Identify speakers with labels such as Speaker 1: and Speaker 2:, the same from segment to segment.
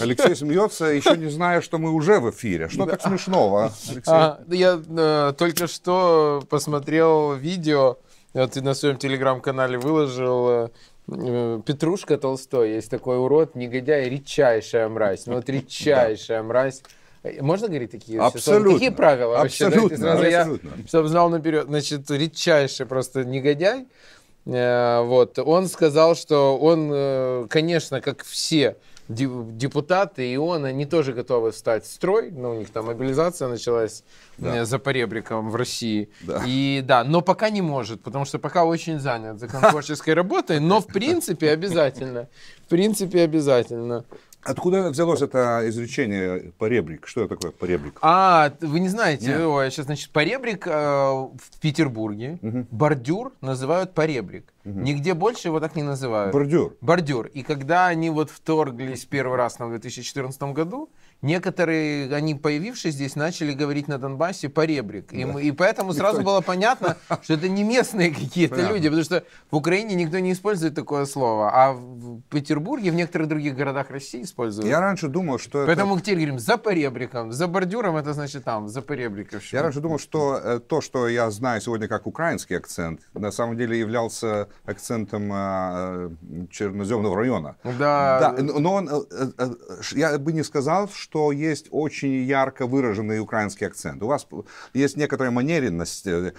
Speaker 1: Алексей смеется, еще не зная, что мы уже в эфире. Что да. так смешного, а,
Speaker 2: Алексей? я э, только что посмотрел видео, э, ты на своем телеграм-канале выложил, э, Петрушка Толстой, есть такой урод, негодяй, редчайшая мразь. Ну вот редчайшая мразь. Можно говорить такие? Абсолютно. Какие правила вообще? Абсолютно. чтобы знал наперед. Значит, редчайший просто негодяй. Э, вот. Он сказал, что он, э, конечно, как все депутаты, и он, они тоже готовы встать в строй, но у них там мобилизация началась да. Э, за поребриком в России. Да. И да, но пока не может, потому что пока очень занят законотворческой работой, но в принципе обязательно. В принципе обязательно. Откуда взялось это
Speaker 1: изречение поребрик? Что это такое поребрик?
Speaker 2: А, вы не знаете. Нет. Ой, сейчас, а значит, поребрик э, в Петербурге угу. бордюр называют поребрик. Угу. Нигде больше его так не называют. Бордюр? Бордюр. И когда они вот вторглись первый раз на 2014 году, некоторые, они появившись здесь, начали говорить на Донбассе поребрик. Да. И, и поэтому никто... сразу было понятно, что это не местные какие-то люди, потому что в Украине никто не использует такое слово, а в Петербурге, в некоторых других городах России используют. Я раньше думал, что Поэтому это... теперь говорим за поребриком, за бордюром, это значит там, за поребриком. Я раньше думал, что э,
Speaker 1: то, что я знаю сегодня как украинский акцент, на самом деле являлся акцентом а, э, Черноземного района. Да. да но он, э, я бы не сказал, что что есть очень ярко выраженный украинский акцент. У вас есть некоторая манеренность. Э,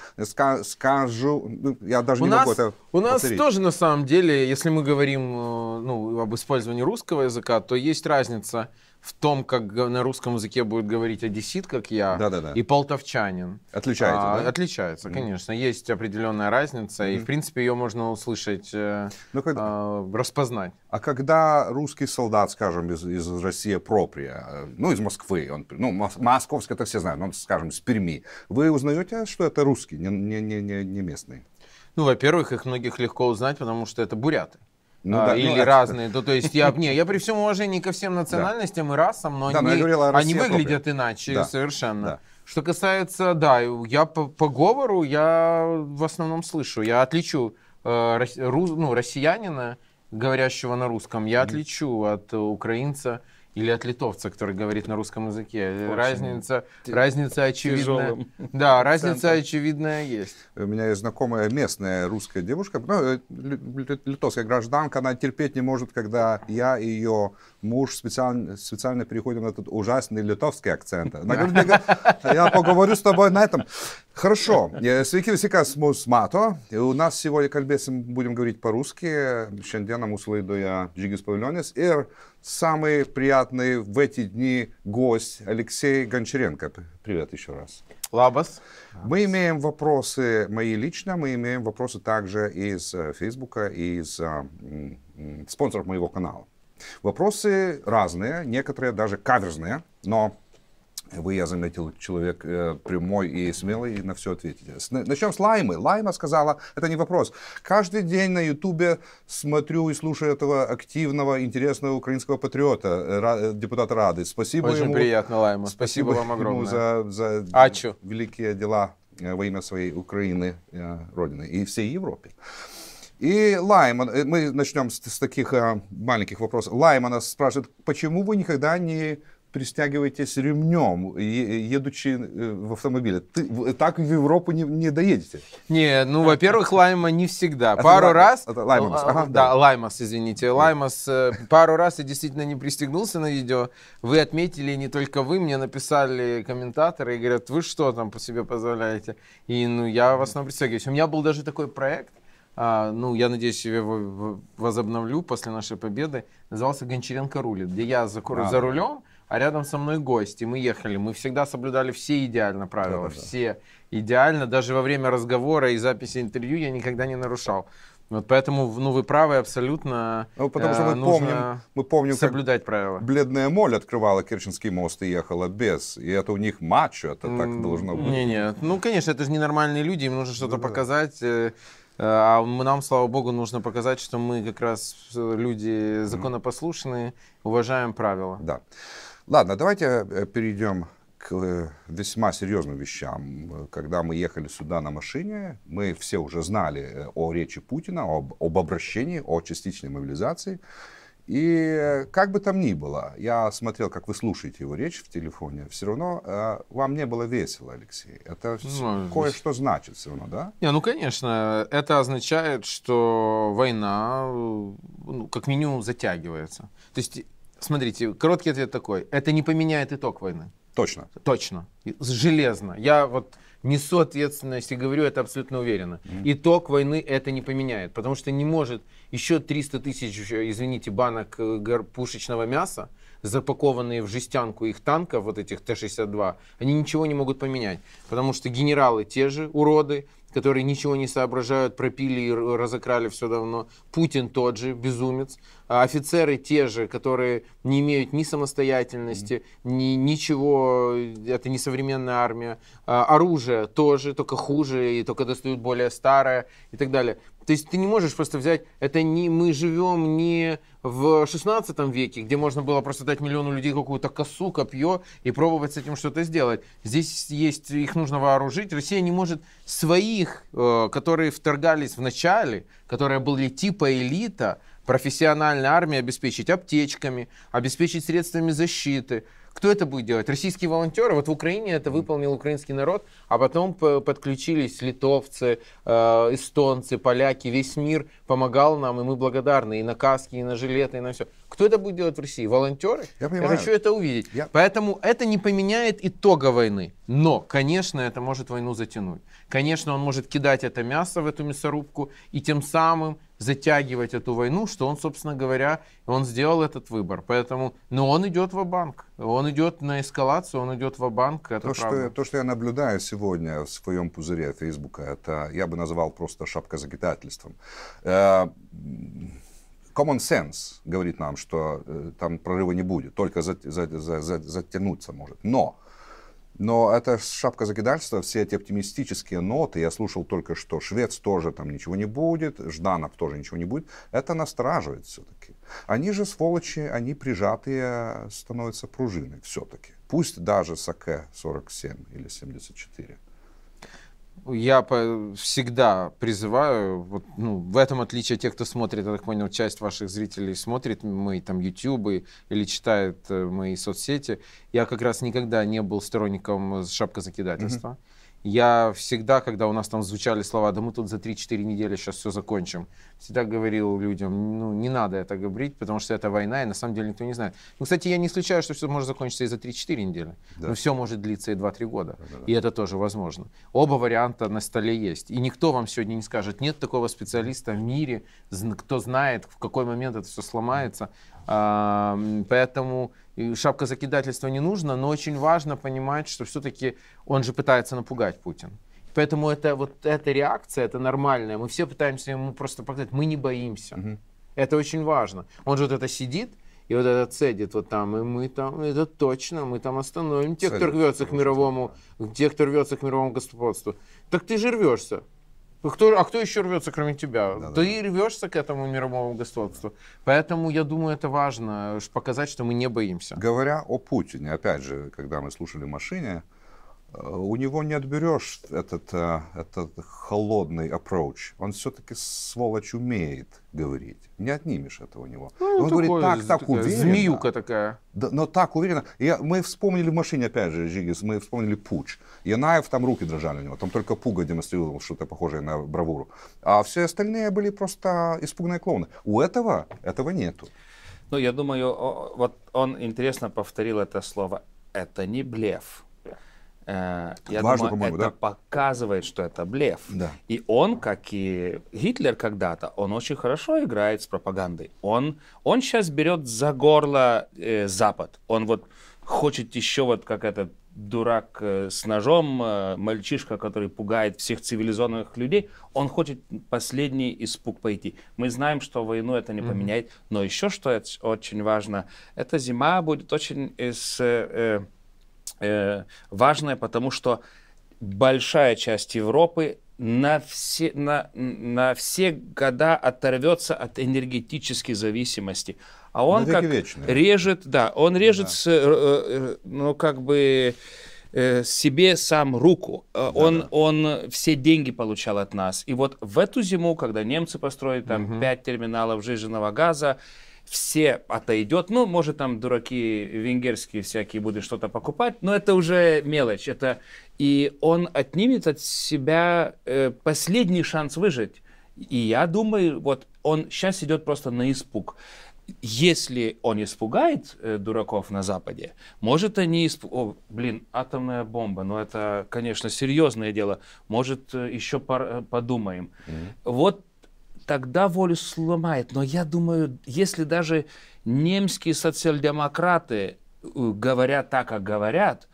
Speaker 1: скажу, ну, я даже у не нас, могу это У нас тоже,
Speaker 2: на самом деле, если мы говорим э, ну, об использовании русского языка, то есть разница в том, как на русском языке будет говорить одессит, как я, да, да, да. и полтовчанин. Отличается, а, да? Отличается, mm. конечно. Есть определенная разница, mm. и, в принципе, ее можно услышать, э, ну, когда... а, распознать.
Speaker 1: А когда русский солдат, скажем, из, из России проприя, э, ну, из Москвы, он, ну, московский, это все знают, он, скажем, из Перми, вы узнаете, что это русский, не, не, не, не местный?
Speaker 2: Ну, во-первых, их многих легко узнать, потому что это буряты. Ну, а, да, или ну, разные. Это... То, то есть я, не, я при всем уважении ко всем национальностям и расам, но да, они, но они выглядят проблем. иначе да. совершенно. Да. Что касается, да, я по, по говору я в основном слышу. Я отличу э, рус, ну, россиянина, говорящего на русском, я отличу от э, украинца, или от литовца, который говорит на русском языке. Очень разница, ти- разница очевидная. Да, разница центр.
Speaker 1: очевидная есть. У меня есть знакомая местная русская девушка, ну, э, литовская гражданка, она терпеть не может, когда я и ее муж специально, специально переходим на этот ужасный литовский акцент. Она говорит, я поговорю с тобой на этом. Хорошо. Sveiki visi, kas mus mato. У нас сегодня, kalbėsim, будем говорить по-русски. Šiandieną mūsų laidoje Žygis Paviljonis ir самый приятный в эти дни гость Алексей Гончаренко. Привет еще раз. Лабас. Мы имеем вопросы мои лично, мы имеем вопросы также из э, Фейсбука из а, м, спонсоров моего канала. Вопросы разные, некоторые даже каверзные, но вы, я заметил, человек э, прямой и смелый, и на все ответите. начнем с Лаймы. Лайма сказала, это не вопрос. Каждый день на Ютубе смотрю и слушаю этого активного, интересного украинского патриота, э, ра, э, депутата Рады. Спасибо Очень ему. приятно, Лайма. Спасибо, Спасибо вам огромное. за, за Ачу. великие дела во имя своей Украины, Родины и всей Европе. И Лайма, мы начнем с, с таких маленьких вопросов. Лайма нас спрашивает, почему вы никогда не пристягиваетесь ремнем, едучи э, в автомобиле. Ты, так в Европу не, не доедете.
Speaker 2: Не, ну, а, во-первых, а, Лайма не всегда. Это пару ла- раз... Это Лаймас, ну, а, ага, да. да. Лаймас, извините. Лаймос. Э, пару раз я действительно не пристегнулся на видео. Вы отметили, не только вы, мне написали комментаторы и говорят, вы что там по себе позволяете? И, ну, я в основном пристегиваюсь. У меня был даже такой проект, а, ну, я надеюсь, я его возобновлю после нашей победы, назывался «Гончаренко рулит», где я за, а, за рулем, а рядом со мной гость, и мы ехали. Мы всегда соблюдали все идеально правила, да, да, все идеально. Даже во время разговора и записи интервью я никогда не нарушал. Вот поэтому, ну, вы правы абсолютно. Ну, потому э, что мы э, помним, мы помним, соблюдать как правила.
Speaker 1: Бледная моль открывала Керченский мост и ехала без. И это у них матч, это mm, так должно быть. Не,
Speaker 2: нет, ну, конечно, это же ненормальные люди, им нужно что-то ну да, показать. Да. Э, э, а нам, слава богу, нужно показать, что мы как раз люди законопослушные, уважаем правила. Да.
Speaker 1: Ладно, давайте э, перейдем к э, весьма серьезным вещам. Когда мы ехали сюда на машине, мы все уже знали э, о речи Путина, об, об обращении, о частичной мобилизации. И как бы там ни было, я смотрел, как вы слушаете его речь в телефоне, все равно э, вам не было весело, Алексей. Это ну, а кое-что значит все равно, да?
Speaker 2: Не, ну, конечно. Это означает, что война ну, как минимум затягивается. То есть Смотрите, короткий ответ такой. Это не поменяет итог войны. Точно. Точно. Железно. Я вот несу ответственность и говорю это абсолютно уверенно. Mm-hmm. Итог войны это не поменяет, потому что не может еще 300 тысяч, э, извините, банок э, пушечного мяса, запакованные в жестянку их танков, вот этих Т-62, они ничего не могут поменять, потому что генералы те же, уроды, которые ничего не соображают, пропили и разокрали все давно. Путин тот же, безумец. А офицеры те же, которые не имеют ни самостоятельности, ни ничего, это не современная армия. А оружие тоже, только хуже, и только достают более старое и так далее. То есть ты не можешь просто взять, это не, мы живем не в 16 веке, где можно было просто дать миллиону людей какую-то косу, копье и пробовать с этим что-то сделать. Здесь есть, их нужно вооружить. Россия не может своих, э, которые вторгались в начале, которые были типа элита, профессиональной армии обеспечить аптечками, обеспечить средствами защиты, кто это будет делать? Российские волонтеры? Вот в Украине это выполнил украинский народ, а потом подключились литовцы, э, эстонцы, поляки, весь мир помогал нам, и мы благодарны и на каски, и на жилеты, и на все. Кто это будет делать в России? Волонтеры? Я, понимаю. я хочу это увидеть. Я... Поэтому это не поменяет итога войны. Но, конечно, это может войну затянуть. Конечно, он может кидать это мясо в эту мясорубку и тем самым затягивать эту войну, что он, собственно говоря, он сделал этот выбор. Поэтому, но он идет в банк он идет на эскалацию, он идет в банк то, правда. что,
Speaker 1: то, что я наблюдаю сегодня в своем пузыре Фейсбука, это я бы назвал просто шапкозагитательством. Э, common sense говорит нам, что э, там прорыва не будет, только за, за, за, за, затянуться может. Но, но это шапка закидальства, все эти оптимистические ноты, я слушал только что, швец тоже там ничего не будет, Жданов тоже ничего не будет, это настораживает все-таки. Они же сволочи, они прижатые становятся пружиной все-таки. Пусть даже САК 47 или 74
Speaker 2: я всегда призываю, вот, ну, в этом отличие тех, кто смотрит, я так понял, часть ваших зрителей смотрит мои там YouTube или читает э, мои соцсети. Я как раз никогда не был сторонником э, шапкозакидательства. Mm-hmm. Я всегда, когда у нас там звучали слова, да мы тут за 3-4 недели сейчас все закончим, всегда говорил людям, ну, не надо это говорить, потому что это война, и на самом деле никто не знает. Ну, кстати, я не исключаю, что все может закончиться и за 3-4 недели. Да. Но все может длиться и 2-3 года. Да, да, да. И это тоже возможно. Оба варианта на столе есть. И никто вам сегодня не скажет, нет такого специалиста в мире, кто знает, в какой момент это все сломается. Поэтому шапка закидательства не нужна, но очень важно понимать, что все-таки он же пытается напугать Путин. Поэтому это вот эта реакция, это нормальная. Мы все пытаемся ему просто показать, мы не боимся. Угу. Это очень важно. Он же вот это сидит, и вот это цедит вот там, и мы там, это точно, мы там остановим тех, Цель, кто рвется к мировому, тех, кто рвется к мировому господству. Так ты же рвешься. Ну, кто, а кто еще рвется, кроме тебя? Да, Ты да. рвешься к этому мировому господству. Поэтому, я думаю, это важно, показать, что мы не боимся. Говоря о
Speaker 1: Путине, опять же, когда мы слушали в машине, Э, у него не отберешь этот, э, этот холодный approach. Он все-таки сволочь умеет говорить. Не отнимешь этого у него. Ну, он такое, говорит так, так такая уверенно. Змеюка такая. Да, но так уверенно. Я, мы вспомнили в машине, опять же, Жигис, мы вспомнили Пуч. Янаев, там руки дрожали у него. Там только Пуга демонстрировал что-то похожее на бравуру. А все остальные были просто испуганные клоуны. У этого этого нету.
Speaker 3: Ну, я думаю, вот он интересно повторил это слово. Это не блеф Э, я Важно, думаю, это да? показывает, что это блеф. Да. И он, как и Гитлер когда-то, он очень хорошо играет с пропагандой. Он, он сейчас берет за горло э, Запад. Он вот хочет еще вот как этот дурак э, с ножом, э, мальчишка, который пугает всех цивилизованных людей, он хочет последний испуг пойти. Мы знаем, что войну это не mm-hmm. поменяет, но еще что это очень важно, эта зима будет очень с э, Э, важное, потому что большая часть Европы на все, на, на все года оторвется от энергетической зависимости. А он как режет, да, он режет, да. С, э, э, ну как бы э, себе сам руку. Э, да, он, да. он все деньги получал от нас. И вот в эту зиму, когда немцы построили там угу. 5 терминалов жиженного газа, все отойдет. Ну, может, там дураки венгерские всякие будут что-то покупать, но это уже мелочь. Это... И он отнимет от себя э, последний шанс выжить. И я думаю, вот он сейчас идет просто на испуг. Если он испугает э, дураков на Западе, может они исп... О, блин, атомная бомба, ну это, конечно, серьезное дело. Может э, еще пор... Э, подумаем. Mm-hmm. Вот тогда волю сломает. Но я думаю, если даже немские социал-демократы э, говорят так, как говорят,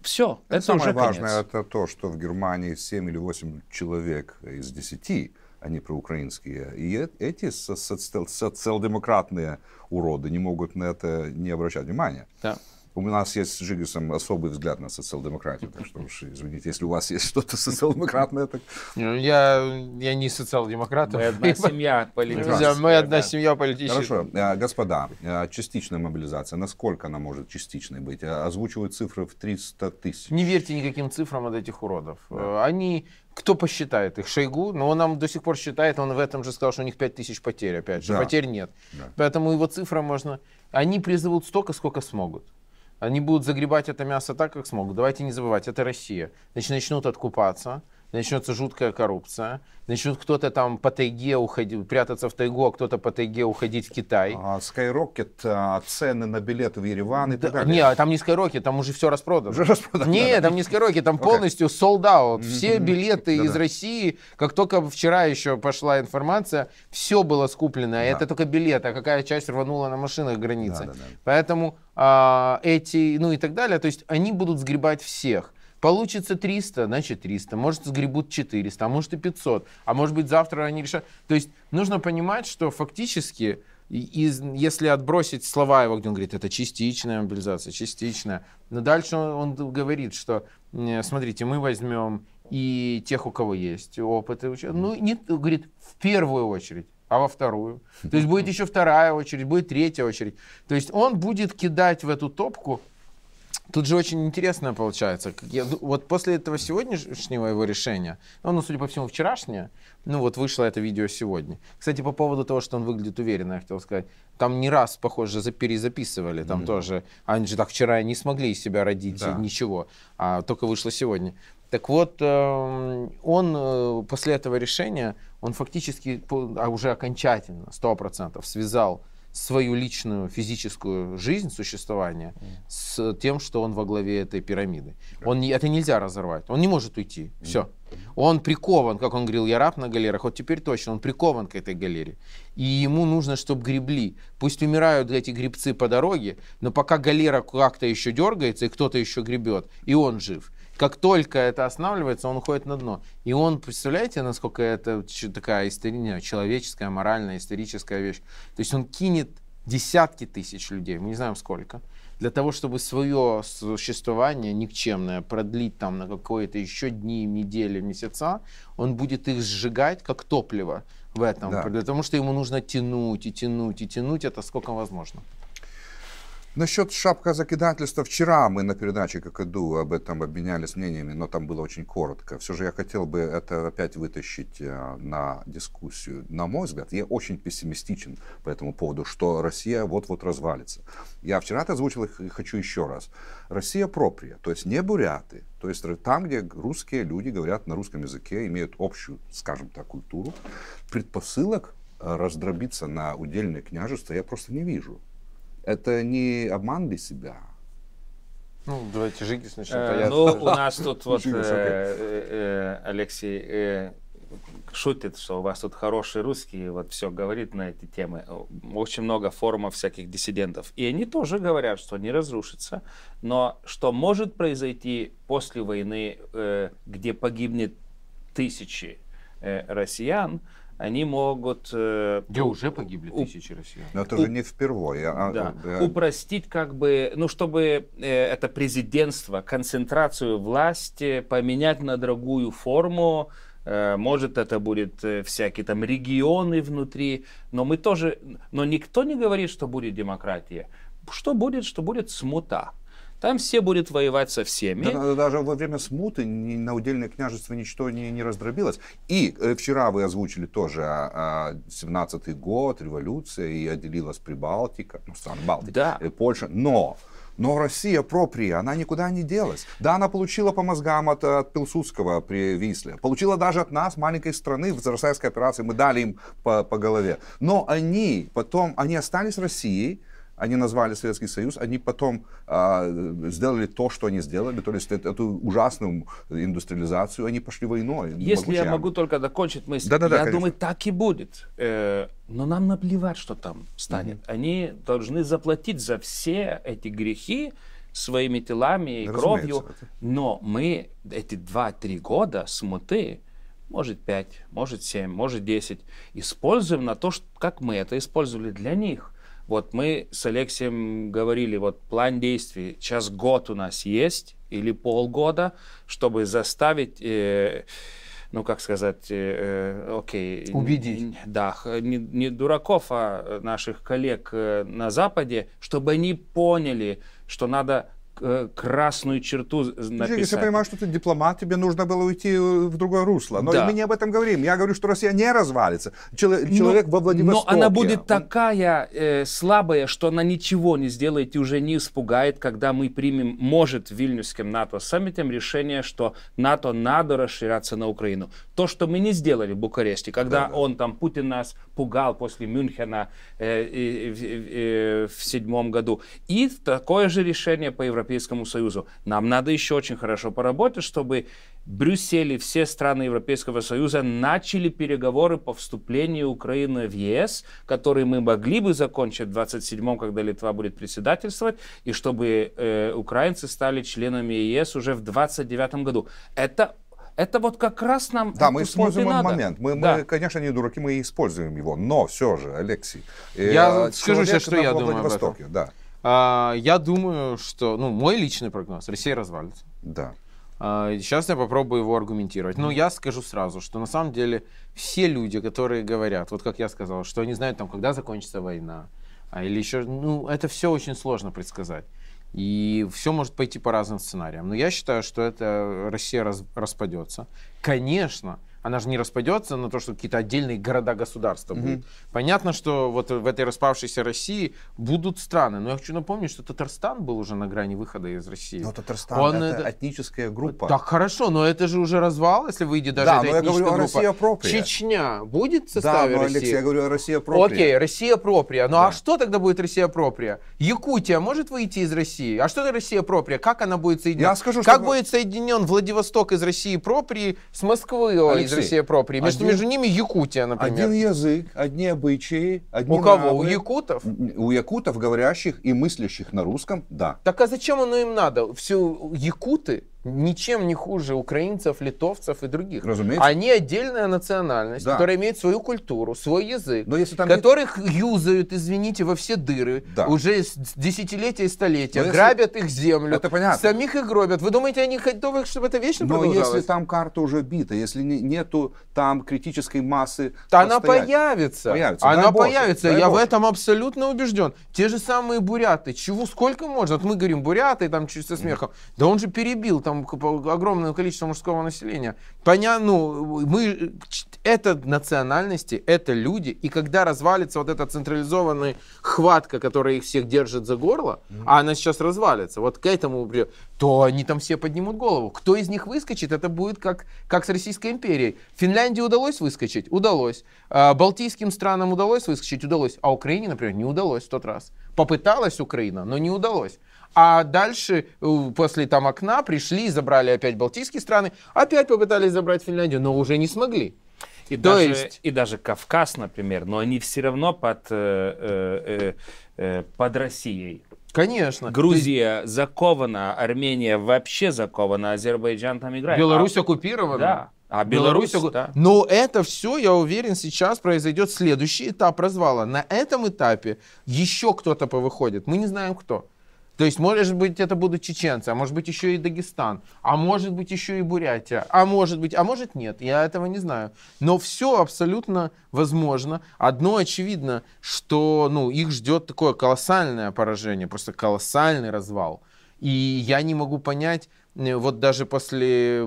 Speaker 3: все, это, это самое важное, конец.
Speaker 1: это то, что в Германии 7 или 8 человек из 10 они проукраинские. И э, эти социал-демократные уроды не могут на это не обращать внимания. Да. У нас есть с Жигасом особый взгляд на социал-демократию, так что уж извините, если у вас есть что-то социал-демократное,
Speaker 2: так... Ну, я, я не социал-демократ. Мы одна семья политическая. Мы одна семья политическая. Хорошо.
Speaker 1: Э, господа, э, частичная мобилизация, насколько она может частичной быть?
Speaker 2: Э, озвучивают цифры в 300 тысяч. Не верьте никаким цифрам от этих уродов. Да. Они кто посчитает их? Шойгу? Но ну, он нам до сих пор считает, он в этом же сказал, что у них 5 тысяч потерь, опять же. Да. Потерь нет. Да. Поэтому его цифра можно... Они призовут столько, сколько смогут. Они будут загребать это мясо так, как смогут. Давайте не забывать, это Россия. Значит, начнут откупаться, начнется жуткая коррупция, начнет кто-то там по тайге уходить, прятаться в тайгу, а кто-то по тайге уходить в Китай. А, Skyrocket, а, цены на билеты в Ереван и да, так далее. Нет, там не Skyrocket, там уже все распродано. Уже распродано. Нет, да, там не Skyrocket, там okay. полностью sold out. Все билеты да, из да. России, как только вчера еще пошла информация, все было скуплено. Да. Это только билеты, а какая часть рванула на машинах границы. Да, да, да. Поэтому а, эти, ну и так далее, то есть они будут сгребать всех. Получится 300, значит 300. Может, сгребут 400, а может и 500. А может быть, завтра они решат. То есть нужно понимать, что фактически, из, если отбросить слова его, где он говорит, это частичная мобилизация, частичная. Но дальше он, он говорит, что, смотрите, мы возьмем и тех, у кого есть опыт. И уч... Ну, нет, говорит, в первую очередь а во вторую. То есть будет еще вторая очередь, будет третья очередь. То есть он будет кидать в эту топку Тут же очень интересно получается. Я, вот после этого сегодняшнего его решения, ну, ну, судя по всему, вчерашнее, ну, вот вышло это видео сегодня. Кстати, по поводу того, что он выглядит уверенно, я хотел сказать. Там не раз, похоже, перезаписывали, там mm-hmm. тоже. Они же так вчера не смогли из себя родить да. ничего, а только вышло сегодня. Так вот, эм, он э, после этого решения, он фактически, а уже окончательно, сто процентов связал свою личную физическую жизнь, существование с тем, что он во главе этой пирамиды. Он не, это нельзя разорвать. Он не может уйти. Все. Он прикован, как он говорил, я раб на галерах. Вот теперь точно, он прикован к этой галере. И ему нужно, чтобы гребли. Пусть умирают эти грибцы по дороге, но пока галера как-то еще дергается, и кто-то еще гребет, и он жив как только это останавливается, он уходит на дно. И он, представляете, насколько это такая история, человеческая, моральная, историческая вещь. То есть он кинет десятки тысяч людей, мы не знаем сколько, для того, чтобы свое существование никчемное продлить там на какое-то еще дни, недели, месяца, он будет их сжигать как топливо в этом, да. потому что ему нужно тянуть и тянуть и тянуть это сколько возможно.
Speaker 1: Насчет шапка закидательства вчера мы на передаче как иду об этом обменялись мнениями, но там было очень коротко. Все же я хотел бы это опять вытащить э, на дискуссию. На мой взгляд, я очень пессимистичен по этому поводу, что Россия вот-вот развалится. Я вчера это озвучил и хочу еще раз. Россия проприя, то есть не буряты, то есть там, где русские люди говорят на русском языке, имеют общую, скажем так, культуру, предпосылок э, раздробиться на удельные княжества я просто не вижу. Это не обман для себя.
Speaker 2: Ну, давайте Жигис начнем. Э, а ну, у нас тут вот э, э,
Speaker 3: э, Алексей шутит, что у вас тут хорошие русские, вот все говорит на эти темы. Очень много форумов всяких диссидентов. И они тоже говорят, что не разрушится, но что может произойти после войны, где погибнет тысячи россиян, они могут... Э, Где уже погибли у, тысячи россиян. Но это у, же не
Speaker 1: впервые. А, да, да.
Speaker 3: Упростить как бы, ну, чтобы э, это президентство, концентрацию власти поменять на другую форму, э, может, это будет э, всякие там регионы внутри, но мы тоже, но никто не говорит, что будет демократия. Что будет, что будет смута. Там все будут воевать со всеми. Да,
Speaker 1: даже во время смуты на удельное княжество ничто не, не раздробилось. И э, вчера вы озвучили тоже э, а, 17-й а, год, революция, и отделилась Прибалтика, ну, стран Балтики, да. Э, Польша. Но но Россия проприя, она никуда не делась. Да, она получила по мозгам от, от Пилсудского при Висле. Получила даже от нас, маленькой страны, в Зарасайской операции. Мы дали им по, по голове. Но они потом, они остались Россией, они назвали Советский Союз, они потом а, сделали то, что они сделали, то есть эту ужасную индустриализацию, они пошли войной. Если я могу
Speaker 3: только закончить мысль, да, да, да, я конечно. думаю, так и будет. Э, но нам наплевать, что там станет. mm Они должны заплатить за все эти грехи, своими телами и Разумеется, кровью. Но мы эти 2-3 года смуты, может 5, может 7, может 10, используем на то, что как мы это использовали для них. Вот мы с Алексеем говорили, вот план действий, сейчас год у нас есть или полгода, чтобы заставить... Э, ну, как сказать, э, э окей. Убедить. Да, не, не дураков, а наших коллег э, на Западе, чтобы они поняли, что надо Э, красную черту написать. Если я понимаю,
Speaker 1: что ты дипломат, тебе нужно было уйти э, в другое русло. Но да. мы не об этом говорим. Я говорю, что Россия не развалится. Ну, человек но, во Владивостоке. Но она будет он...
Speaker 3: такая э, слабая, что она ничего не сделает и уже не испугает, когда мы примем, может, Вильнюсским НАТО саммитом решение, что НАТО надо расширяться на Украину. То, что мы не сделали в Букаресте, когда да, да. он там, Путин нас пугал после Мюнхена э, э, э, э, в седьмом году. И такое же решение по Европе Европейскому Союзу. Нам надо еще очень хорошо поработать, чтобы Брюссель и все страны Европейского Союза начали переговоры по вступлению Украины в ЕС, которые мы могли бы закончить в 27-м, когда Литва будет председательствовать, и чтобы э, украинцы стали членами ЕС уже в 29-м году. Это это вот как раз нам... Да,
Speaker 2: мы используем этот надо. момент. Мы,
Speaker 1: да. мы, конечно, не дураки, мы используем его. Но все же, Алексей...
Speaker 2: Э, я а скажу сейчас, что я думаю об этом. Да. А, я думаю, что, ну, мой личный прогноз, Россия развалится. Да. А, сейчас я попробую его аргументировать. Но я скажу сразу, что на самом деле все люди, которые говорят, вот как я сказал, что они знают, там, когда закончится война, а, или еще, ну, это все очень сложно предсказать. И все может пойти по разным сценариям. Но я считаю, что это э, Россия раз, распадется. Конечно, она же не распадется на то, что какие-то отдельные города-государства Mm-hmm. Понятно, что вот в этой распавшейся России будут страны. Но я хочу напомнить, что Татарстан был уже на грани выхода из России. Но Татарстан Он это, это этническая группа. Так хорошо, но это же уже развал, если выйдет даже да, эта но я говорю группа. Россия проприя. Чечня будет в составе да, но, России? Алексей, я говорю о Россия проприя. Окей, Россия проприя. Ну а да. а что тогда будет Россия проприя? Якутия может выйти из России? А что это Россия проприя? Как она будет соединена? Я скажу, как что... будет соединен Владивосток из России проприи с Москвой? Алексей, из Россия про примешь. Один... Между ними
Speaker 1: Якутия, например. Один язык, одни обычаи, одни У кого? Нравы. У якутов?
Speaker 2: У якутов, говорящих и мыслящих на русском, да. Так а зачем оно им надо? Все якуты ничем не хуже украинцев, литовцев и других. Разумеется. Они отдельная национальность, да. которая имеет свою культуру, свой язык, Но если там которых нет... юзают, извините, во все дыры да. уже десятилетия и столетия, Но если... грабят их землю, это понятно. самих их гробят. Вы думаете, они готовы, чтобы это вечно Но Но если
Speaker 1: там карта уже бита, если нету там критической массы... То она появится. появится. Она дай появится. Боже, Я боже.
Speaker 2: в этом абсолютно убежден. Те же самые буряты. Чего сколько можно? Вот мы говорим буряты там чуть со смехом. Да он же перебил там там огромное количество мужского населения. Понятно, ну, мы, это национальности, это люди, и когда развалится вот эта централизованная хватка, которая их всех держит за горло, mm-hmm. а она сейчас развалится, вот к этому, то они там все поднимут голову. Кто из них выскочит, это будет как, как с Российской империей. Финляндии удалось выскочить? Удалось. А, Балтийским странам удалось выскочить? Удалось. А Украине, например, не удалось в тот раз. Попыталась Украина, но не удалось. А дальше, э, после там окна, пришли, и забрали опять Балтийские страны, опять попытались забрать Финляндию, но уже не смогли. И, То даже, есть...
Speaker 3: и даже Кавказ, например, но они все равно под, э, э, э, под Россией.
Speaker 2: Конечно. Грузия
Speaker 3: есть... закована, Армения вообще закована, Азербайджан там играет. Беларусь а...
Speaker 2: оккупирована. Да.
Speaker 3: А Беларусь, Беларусь да.
Speaker 2: Но это все, я уверен, сейчас произойдет следующий этап развала. На этом этапе еще кто-то повыходит. Мы не знаем кто. То есть, может быть, это будут чеченцы, а может быть, еще и Дагестан, а может быть, еще и Бурятия, а может быть, а может нет, я этого не знаю. Но все абсолютно возможно. Одно очевидно, что ну, их ждет такое колоссальное поражение, просто колоссальный развал. И я не могу понять, Э, вот даже после,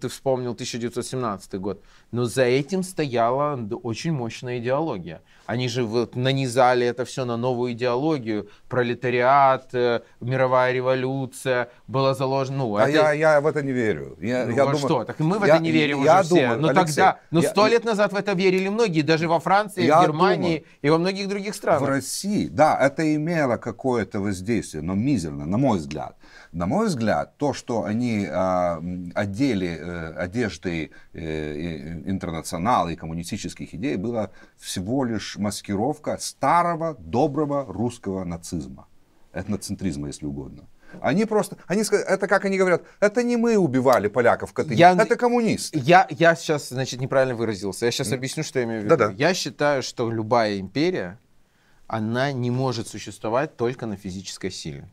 Speaker 2: ты вспомнил 1917 год, но за этим стояла очень мощная идеология. Они же вот нанизали это все на новую идеологию, пролетариат, э, мировая революция, была заложена... Ну, а это... я, я в это не верю. Я, ну, я думаю, что? Так мы в я, это не верим я уже думаю, все. Ну Алексей, тогда, Ну сто лет назад в это верили многие, даже во Франции, я в Германии думаю, и во многих других
Speaker 1: странах. В России, да, это имело какое-то воздействие, но мизерно, на мой взгляд. На мой взгляд, то, что они а, одели э, одеждой э, интернационала и коммунистических идей, было всего лишь маскировка старого, доброго русского нацизма. Этноцентризма, если угодно. Они просто,
Speaker 2: они это как они говорят, это не мы убивали поляков в это коммунисты. Я, я сейчас, значит, неправильно выразился. Я сейчас объясню, что я имею в виду. Да-да. Я считаю, что любая империя, она не может существовать только на физической силе.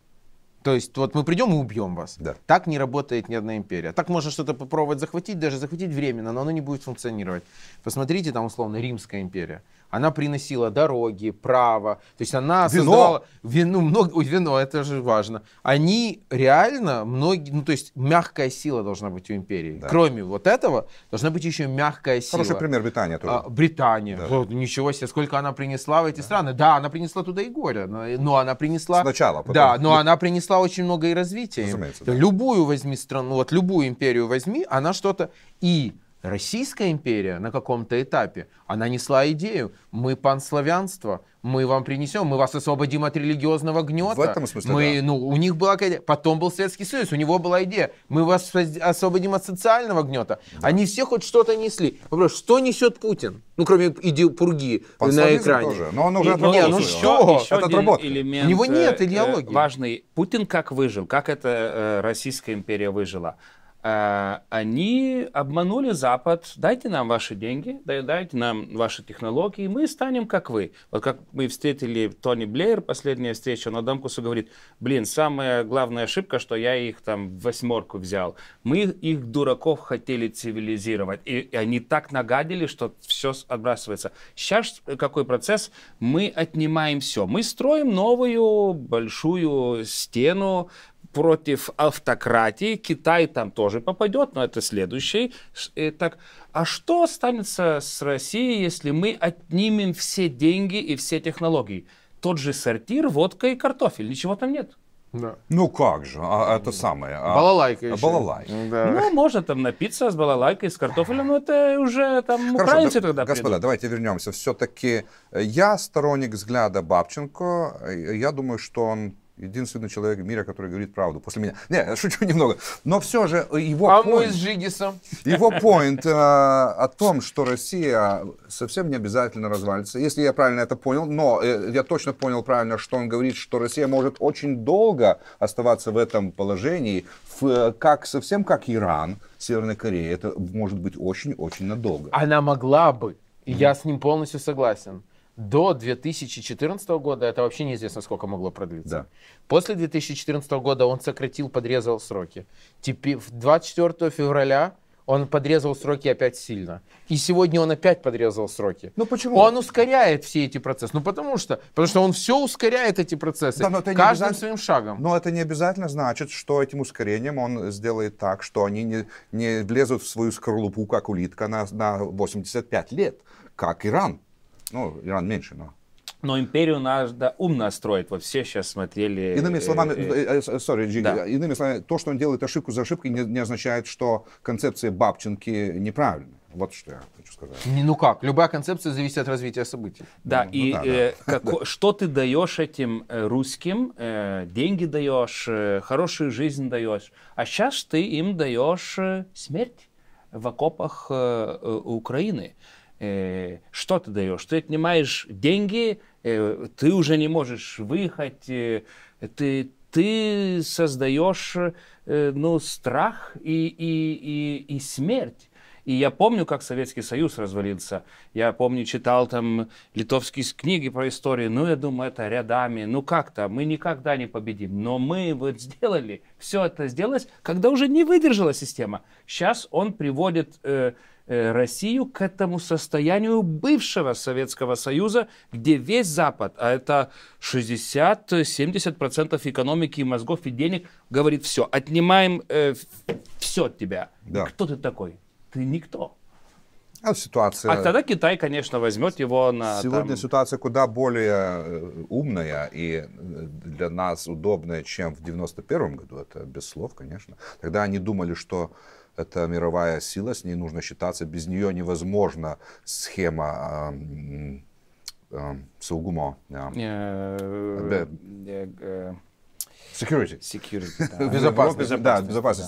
Speaker 2: То есть вот мы придем и убьем вас. Да. Так не работает ни одна империя. Так можно что-то попробовать захватить, даже захватить временно, но оно не будет функционировать. Посмотрите там условно Римская империя. Она приносила дороги, право. То есть она вино. создавала... Вино, ну, много, вино, это же важно. Они реально многие... Ну, то есть мягкая сила должна быть у империи. Да. Кроме вот этого, должна быть еще мягкая сила. Хороший пример Британия тоже. А, Британия. Да. Вот, ничего себе, сколько она принесла в эти да. страны. Да, она принесла туда и горе, но, но она принесла... Сначала. Потом. Да, но она принесла очень много и развития. Разумеется. Да. Любую возьми страну, вот любую империю возьми, она что-то... И Российская империя на каком-то этапе, она несла идею, мы панславянство, мы вам принесем, мы вас освободим от религиозного гнета. В этом смысле, мы, да. Ну, у них была какая Потом был Советский Союз, у него была идея, мы вас освободим от социального гнета. Да. Они все хоть что-то несли. Вопрос, что несет Путин? Ну, кроме иди на экране. Тоже, но он уже и, Нет, ну что? Еще Этот один элемент, у него нет э, идеологии. Э, важный. Путин как выжил? Как
Speaker 3: эта э, Российская империя выжила? А, они обманули Запад. Дайте нам ваши деньги, дайте нам ваши технологии, и мы станем как вы. Вот как мы встретили Тони Блеер, последняя встреча, он Адамкусу говорит, блин, самая главная ошибка, что я их там в восьмерку взял. Мы их дураков хотели цивилизировать. И, и они так нагадили, что все отбрасывается. Сейчас какой процесс? Мы отнимаем все. Мы строим новую большую стену, против автократии, Китай там тоже попадет, но это следующий. Э, так, а что останется с Россией, если мы отнимем все деньги и все технологии? Тот же сортир, водка и картофель, ничего там нет.
Speaker 1: Да. Ну как же, а, а это самое.
Speaker 3: А, балалайка а еще. Балалай. Да. Ну, можно там напиться с балалайкой, с картофелем, но это уже там Хорошо, украинцы да, тогда Господа, придут.
Speaker 1: давайте вернемся. Все-таки э, я сторонник взгляда Бабченко. Э, я думаю, что он единственный человек в мире, который говорит правду после меня. Не, шучу немного. Но все же его А
Speaker 2: point, мы с Жигисом. Его поинт
Speaker 1: э, о том, что Россия совсем не обязательно развалится, если я правильно это понял, но э, я точно понял правильно, что он говорит, что Россия может очень долго оставаться в этом положении, в, э, как, совсем как Иран, Северная Корея. Это может быть очень-очень
Speaker 2: надолго. Она могла бы. mm-hmm. я с ним полностью согласен до 2014 года это вообще неизвестно, сколько могло продлиться. Да. После 2014 года он сократил, подрезал сроки. Теперь 24 февраля он подрезал сроки опять сильно. И сегодня он опять подрезал сроки. Ну почему? Он ускоряет все эти процессы. Ну потому что, потому что он все ускоряет эти процессы да, но это каждым обязатель... своим шагом.
Speaker 1: Но это не обязательно значит, что этим ускорением он сделает так, что они не, не влезут в свою скорлупу, как улитка, на, на 85 лет, как Иран ну, Иран меньше, но...
Speaker 3: Но империю надо умно строить. Вот все сейчас смотрели... Иными э, словами, э, э,
Speaker 1: sorry, Джиги, да. иными словами, то, что он делает ошибку за ошибкой, не, не означает, что концепция Бабченки неправильная. Вот что я хочу сказать.
Speaker 2: Не, ну как, любая концепция зависит от развития событий. Да, ну, ну и ну, да, э, да. Как,
Speaker 3: что ты даешь этим русским? Э, деньги даешь, э, хорошую жизнь даешь. А сейчас ты им даешь смерть в окопах э, Украины э, что ты даешь? Ты отнимаешь деньги, э, ты уже не можешь выехать, э, ты, ты создаешь э, ну, страх и, и, и, и смерть. И я помню, как Советский Союз развалился. Я помню, читал там литовские книги про историю. Ну, я думаю, это рядами. Ну, как-то мы никогда не победим. Но мы вот сделали, все это сделалось, когда уже не выдержала система. Сейчас он приводит э, Э, Россию к этому состоянию бывшего Советского Союза, где весь Запад, а это 60-70% экономики, мозгов и денег, говорит все, отнимаем э, все от тебя. Да. Кто ты такой? Ты никто. А ситуация... А тогда Китай, конечно, возьмет его на... Сегодня там... ситуация куда более
Speaker 1: э, умная и э, для нас удобная, чем в 91 году. Это без слов, конечно. Тогда они думали, что это мировая сила, с ней нужно считаться. Без нее невозможна схема Саугумо. Э, э, э, Security. Security, да. Безопасность, безопасность,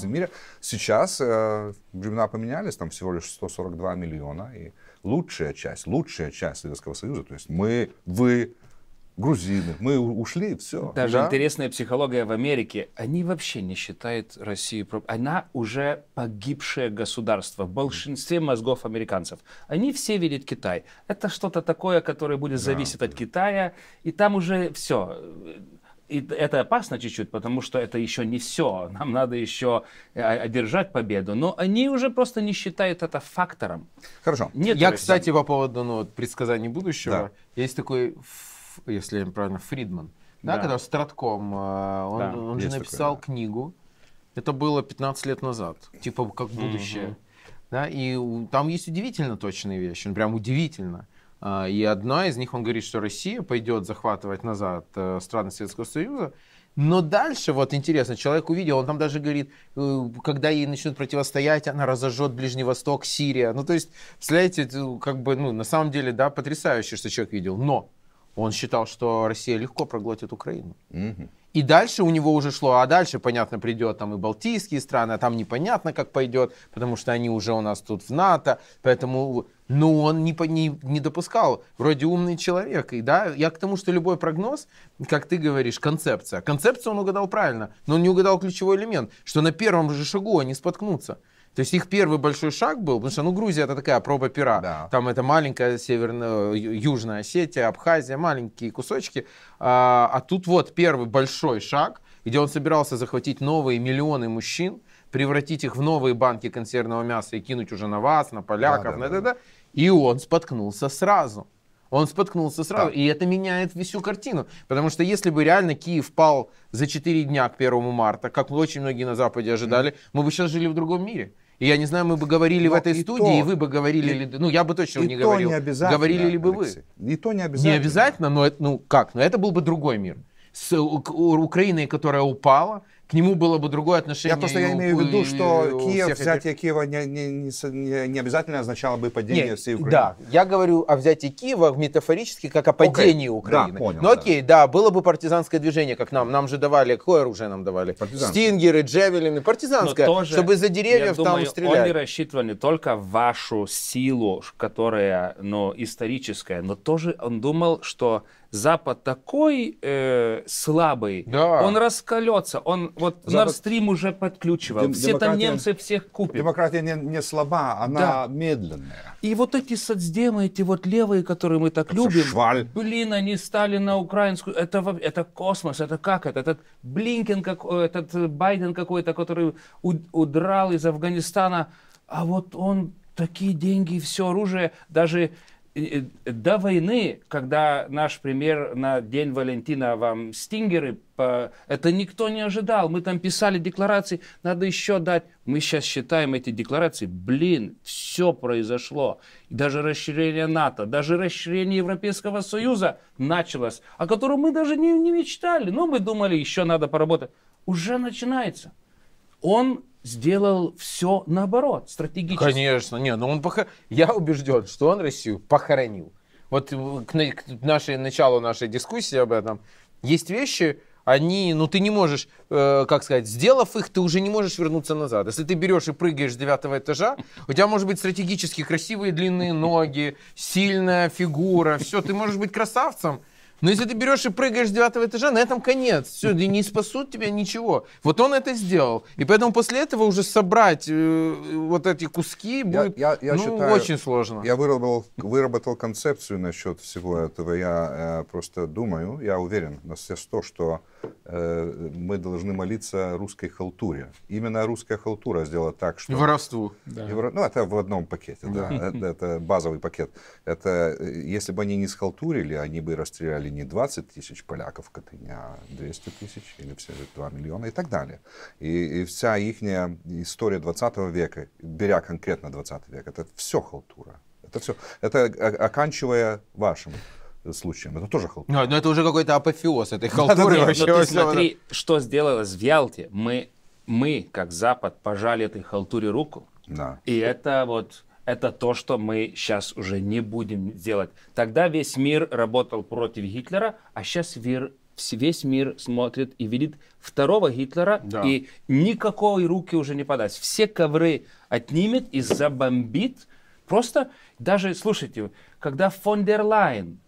Speaker 1: да, да. в мире. Сейчас э, времена поменялись, там всего лишь 142 миллиона, и лучшая часть, лучшая часть Советского Союза, то есть мы, вы, грузины. Мы ушли, и все. Даже да?
Speaker 3: интересная психология в Америке. Они вообще не считают Россию... Она уже погибшее государство в большинстве мозгов американцев. Они все видят Китай. Это что-то такое, которое будет зависеть да. от Китая. И там уже все. И это опасно чуть-чуть, потому что это еще не все. Нам надо еще э, одержать победу. Но они уже просто не считают это фактором.
Speaker 2: Хорошо. Нет Я, России. кстати, по поводу ну, предсказаний будущего. Да. Есть такой если я правильно, Фридман, да, да. который Стратком, э, он, да, он же написал такое, да. книгу. Это было 15 лет назад, типа как будущее. Mm-hmm. Да, и там есть удивительно точные вещи, ну, прям удивительно. А, и одна из них, он говорит, что Россия пойдет захватывать назад э, страны Советского Союза, но дальше, вот интересно, человек увидел, он там даже говорит, э, когда ей начнут противостоять, она разожжет Ближний Восток, Сирия. Ну, то есть, представляете, ну, как бы, ну, на самом деле, да, потрясающе, что человек видел. Но он считал, что Россия легко проглотит Украину. Угу. И дальше у него уже шло, а дальше, понятно, придет там и балтийские страны, а там непонятно, как пойдет, потому что они уже у нас тут в НАТО, поэтому, но ну, он не, не, не допускал, вроде умный человек, и да, я к тому, что любой прогноз, как ты говоришь, концепция, концепцию он угадал правильно, но он не угадал ключевой элемент, что на первом же шагу они споткнутся. То есть их первый большой шаг был, потому что, ну, Грузия это такая проба пера. Да. Там это маленькая северная, э, южная Осетия, Абхазия, маленькие кусочки. А, а тут вот первый большой шаг, где он собирался захватить новые миллионы мужчин, превратить их в новые банки консервного мяса и кинуть уже на вас, на поляков, да, да, на да, И он споткнулся сразу. Он споткнулся сразу, да. и это меняет всю картину. Потому что если бы реально Киев пал за 4 дня к 1 марта, как очень многие на Западе ожидали, mm-hmm. мы бы сейчас жили в другом мире. И я не знаю, мы бы говорили Но в этой и студии, то, и вы бы говорили, и, ли, ну я бы точно и не то говорил. Не обязательно, говорили ли бы Алексей, вы? И то не обязательно. Не обязательно, но это, ну как, но ну, это был бы другой мир. С Украиной, которая упала, к нему было бы другое отношение. Я просто я имею в виду, что Киев, взятие
Speaker 1: этих... Киева не, не, не, не обязательно означало бы
Speaker 2: падение Нет, всей Украины. Да, я говорю о взятии Киева метафорически как о падении okay. Украины. Да, понял, ну окей, да. да, было бы партизанское движение, как нам. Нам же давали, какое оружие нам давали? Стингеры, джевелины, партизанское, тоже, чтобы за деревьев там думаю, стрелять. Он не
Speaker 3: рассчитывал не только вашу силу, которая ну, историческая, но тоже он думал, что Запад такой э, слабый, да. он раскалется, он вот Запад... Нордстрим уже подключивал, Дем- все там немцы всех купят. Демократия не, не слаба, она да. медленная. И вот эти соцдемы, эти вот левые, которые мы так это любим, шваль. блин, они стали на украинскую, это, это космос, это как это, этот Блинкен, как, э, этот Байден какой-то, который удрал из Афганистана, а вот он такие деньги, все оружие, даже до войны, когда наш пример на День Валентина вам стингеры, это никто не ожидал. Мы там писали декларации, надо еще дать. Мы сейчас считаем эти декларации, блин, все произошло. даже расширение НАТО, даже расширение Европейского Союза началось, о котором мы даже не, не мечтали. Но мы думали, еще надо поработать. Уже начинается.
Speaker 2: Он сделал все наоборот, стратегически. Конечно, не, но ну он пох... я убежден, что он Россию похоронил. Вот э, к, к нашей, началу нашей дискуссии об этом есть вещи, они, ну ты не можешь, э, как сказать, сделав их, ты уже не можешь вернуться назад. Если ты берешь и прыгаешь с девятого этажа, у тебя может быть стратегически красивые длинные ноги, сильная фигура, все, ты можешь быть красавцем, но если ты берешь и прыгаешь с девятого этажа, на этом конец. Все, и не спасут тебя ничего. Вот он это сделал. И поэтому после этого уже собрать э, вот эти куски будет я, я, я ну, считаю, очень сложно. Я
Speaker 1: выработал, выработал концепцию насчет всего этого. Я э, просто думаю, я уверен на все сто, что Э, мы должны молиться русской халтуре. Именно русская халтура сделала так, что... И воровству. Да. вор... Ну, это в одном пакете, да. Это, это базовый пакет. Это, э, если бы они не схалтурили, они бы расстреляли не 20 тысяч поляков в Катыне, а 200 тысяч или все 2 миллиона и так далее. И, и вся их история 20 века, беря конкретно 20 век, это все халтура. Это все. Это оканчивая вашим случаем. Это тоже халтура.
Speaker 2: А, но ну, это уже какой-то апофеоз этой халтуры. но ну, ты смотри,
Speaker 3: что сделалось в Ялте. Мы, мы, как Запад, пожали этой халтуре руку. Да. И это вот это то, что мы сейчас уже не будем делать. Тогда весь мир работал против Гитлера, а сейчас мир, весь мир смотрит и видит второго Гитлера, да. и никакой руки уже не подать. Все ковры отнимет и забомбит. Просто даже, слушайте, когда фон дер Лайн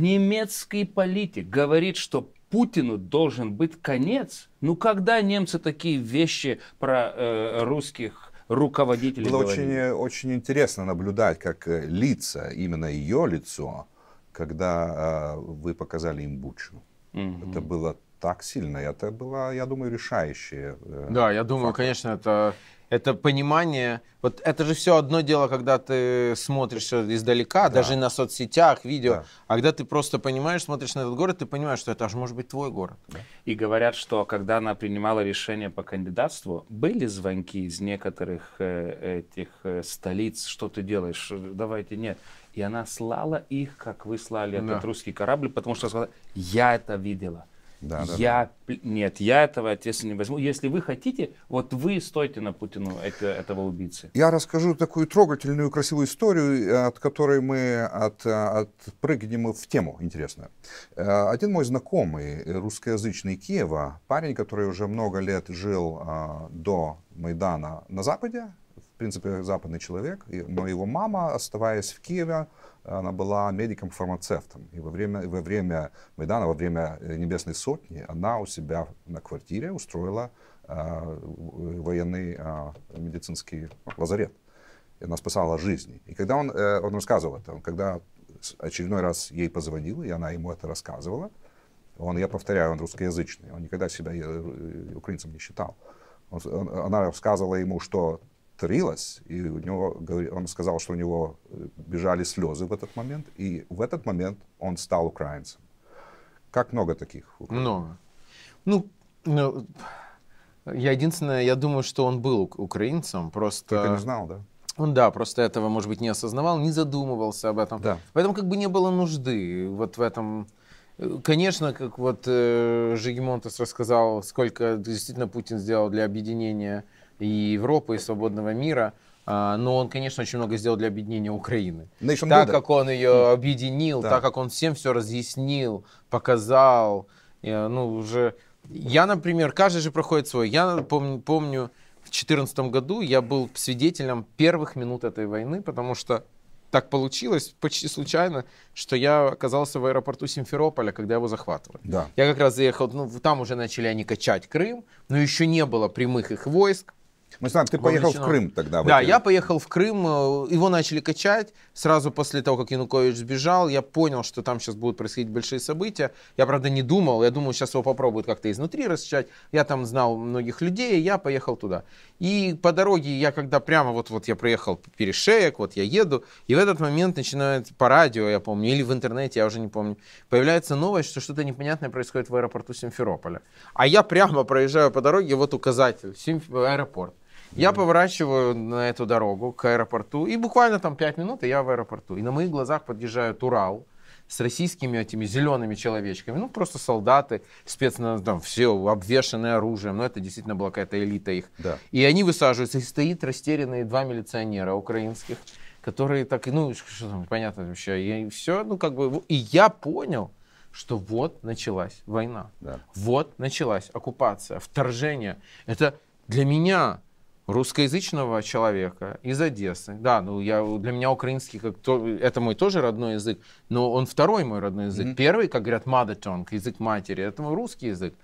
Speaker 3: немецкий политик говорит, что Путину должен быть конец. Ну когда немцы такие вещи про э, русских руководителей Было говорили?
Speaker 1: очень, очень интересно наблюдать, как э, лица, именно ее лицо, когда э, вы показали им Бучу. Угу. Это было так сильно. Это было, я думаю, решающее. Э, да, я
Speaker 2: думаю, факт. конечно, это это понимание, вот это же все одно дело, когда ты смотришь издалека, да. даже на соцсетях, видео, да. а когда ты просто понимаешь, смотришь на этот город, ты понимаешь, что это же может быть твой город. Да? И говорят, что когда она принимала решение по кандидатству,
Speaker 3: были звонки из некоторых э, этих э, столиц, что ты делаешь, давайте нет. И она слала их, как вы слали да. этот русский корабль, потому что сказала, я это видела да, я, да. Нет, я этого ответственности не возьму. Если вы хотите, вот вы стойте на Путину это, этого убийцы.
Speaker 1: Я расскажу такую трогательную, красивую историю, э, от которой мы от, э, отпрыгнем в тему интересную. Э, один мой знакомый, русскоязычный Киева, парень, который уже много лет жил до Майдана на Западе, принципе, западный человек, но его мама, оставаясь в Киеве, она была медиком-фармацевтом. И во время, во время Майдана, во время э, Небесной Сотни, она у себя на квартире устроила э, военный э, медицинский лазарет. И она спасала жизни. И когда он, э, он рассказывал это, он когда очередной раз ей позвонил, и она ему это рассказывала, он, я повторяю, он русскоязычный, он никогда себя э, э, украинцем не считал. Он, он, она рассказывала ему, что повторилось, и у него, он сказал, что у него э, бежали слезы в этот момент, и в этот момент он стал украинцем. Как много таких?
Speaker 2: Много. Ну, ну, я единственное, я думаю, что он был украинцем, просто... Только не знал, да? Он, да, просто этого, может быть, не осознавал, не задумывался об этом. Да. Поэтому как бы не было нужды вот в этом... Э, конечно, как вот э, Жиги Монтес рассказал, сколько действительно Путин сделал для объединения и Европы, и свободного мира. А, но он, конечно, очень много сделал для объединения Украины. Nation так Builder. как он ее объединил, да. так как он всем все разъяснил, показал. Э, ну, уже... Я, например, каждый же проходит свой. Я помню, помню в 2014 году я был свидетелем первых минут этой войны, потому что так получилось почти случайно, что я оказался в аэропорту Симферополя, когда его захватывали. Да. Я как раз заехал, ну там уже начали они качать Крым, но еще не было прямых их войск.
Speaker 1: Мы знаем, ты поехал в Крым тогда. В да, эти... я
Speaker 2: поехал в Крым, э, его начали качать. Сразу после того, как Янукович сбежал, я понял, что там сейчас будут происходить большие события. Я, правда, не думал, я думал, сейчас его попробуют как-то изнутри расчать. Я там знал многих людей, я поехал туда. И по дороге я когда прямо вот, вот я проехал перешеек, вот я еду, и в этот момент начинает по радио, я помню, или в интернете, я уже не помню, появляется новость, что что-то непонятное происходит в аэропорту Симферополя. А я прямо проезжаю по дороге, вот указатель, Симф... аэропорт. Я поворачиваю на эту дорогу к аэропорту, и буквально там 5 минут, и я в аэропорту. И на моих глазах подъезжают Урал с российскими этими зелеными человечками. Ну, просто солдаты, спецназ, там, все обвешанные оружием. Но ну, это действительно была какая-то элита их. Да. И они высаживаются, и стоит растерянные два милиционера украинских, которые так, ну, что там, понятно вообще. И все, ну, как бы... И я понял, что вот началась война. Да. Вот началась оккупация, вторжение. Это для меня русскоязычного человека из Одессы. Да, ну я, для меня украинский как то, это мой тоже родной язык, но он второй мой родной язык. Mm-hmm. Первый, как говорят, mother tongue, язык матери, это мой русский язык.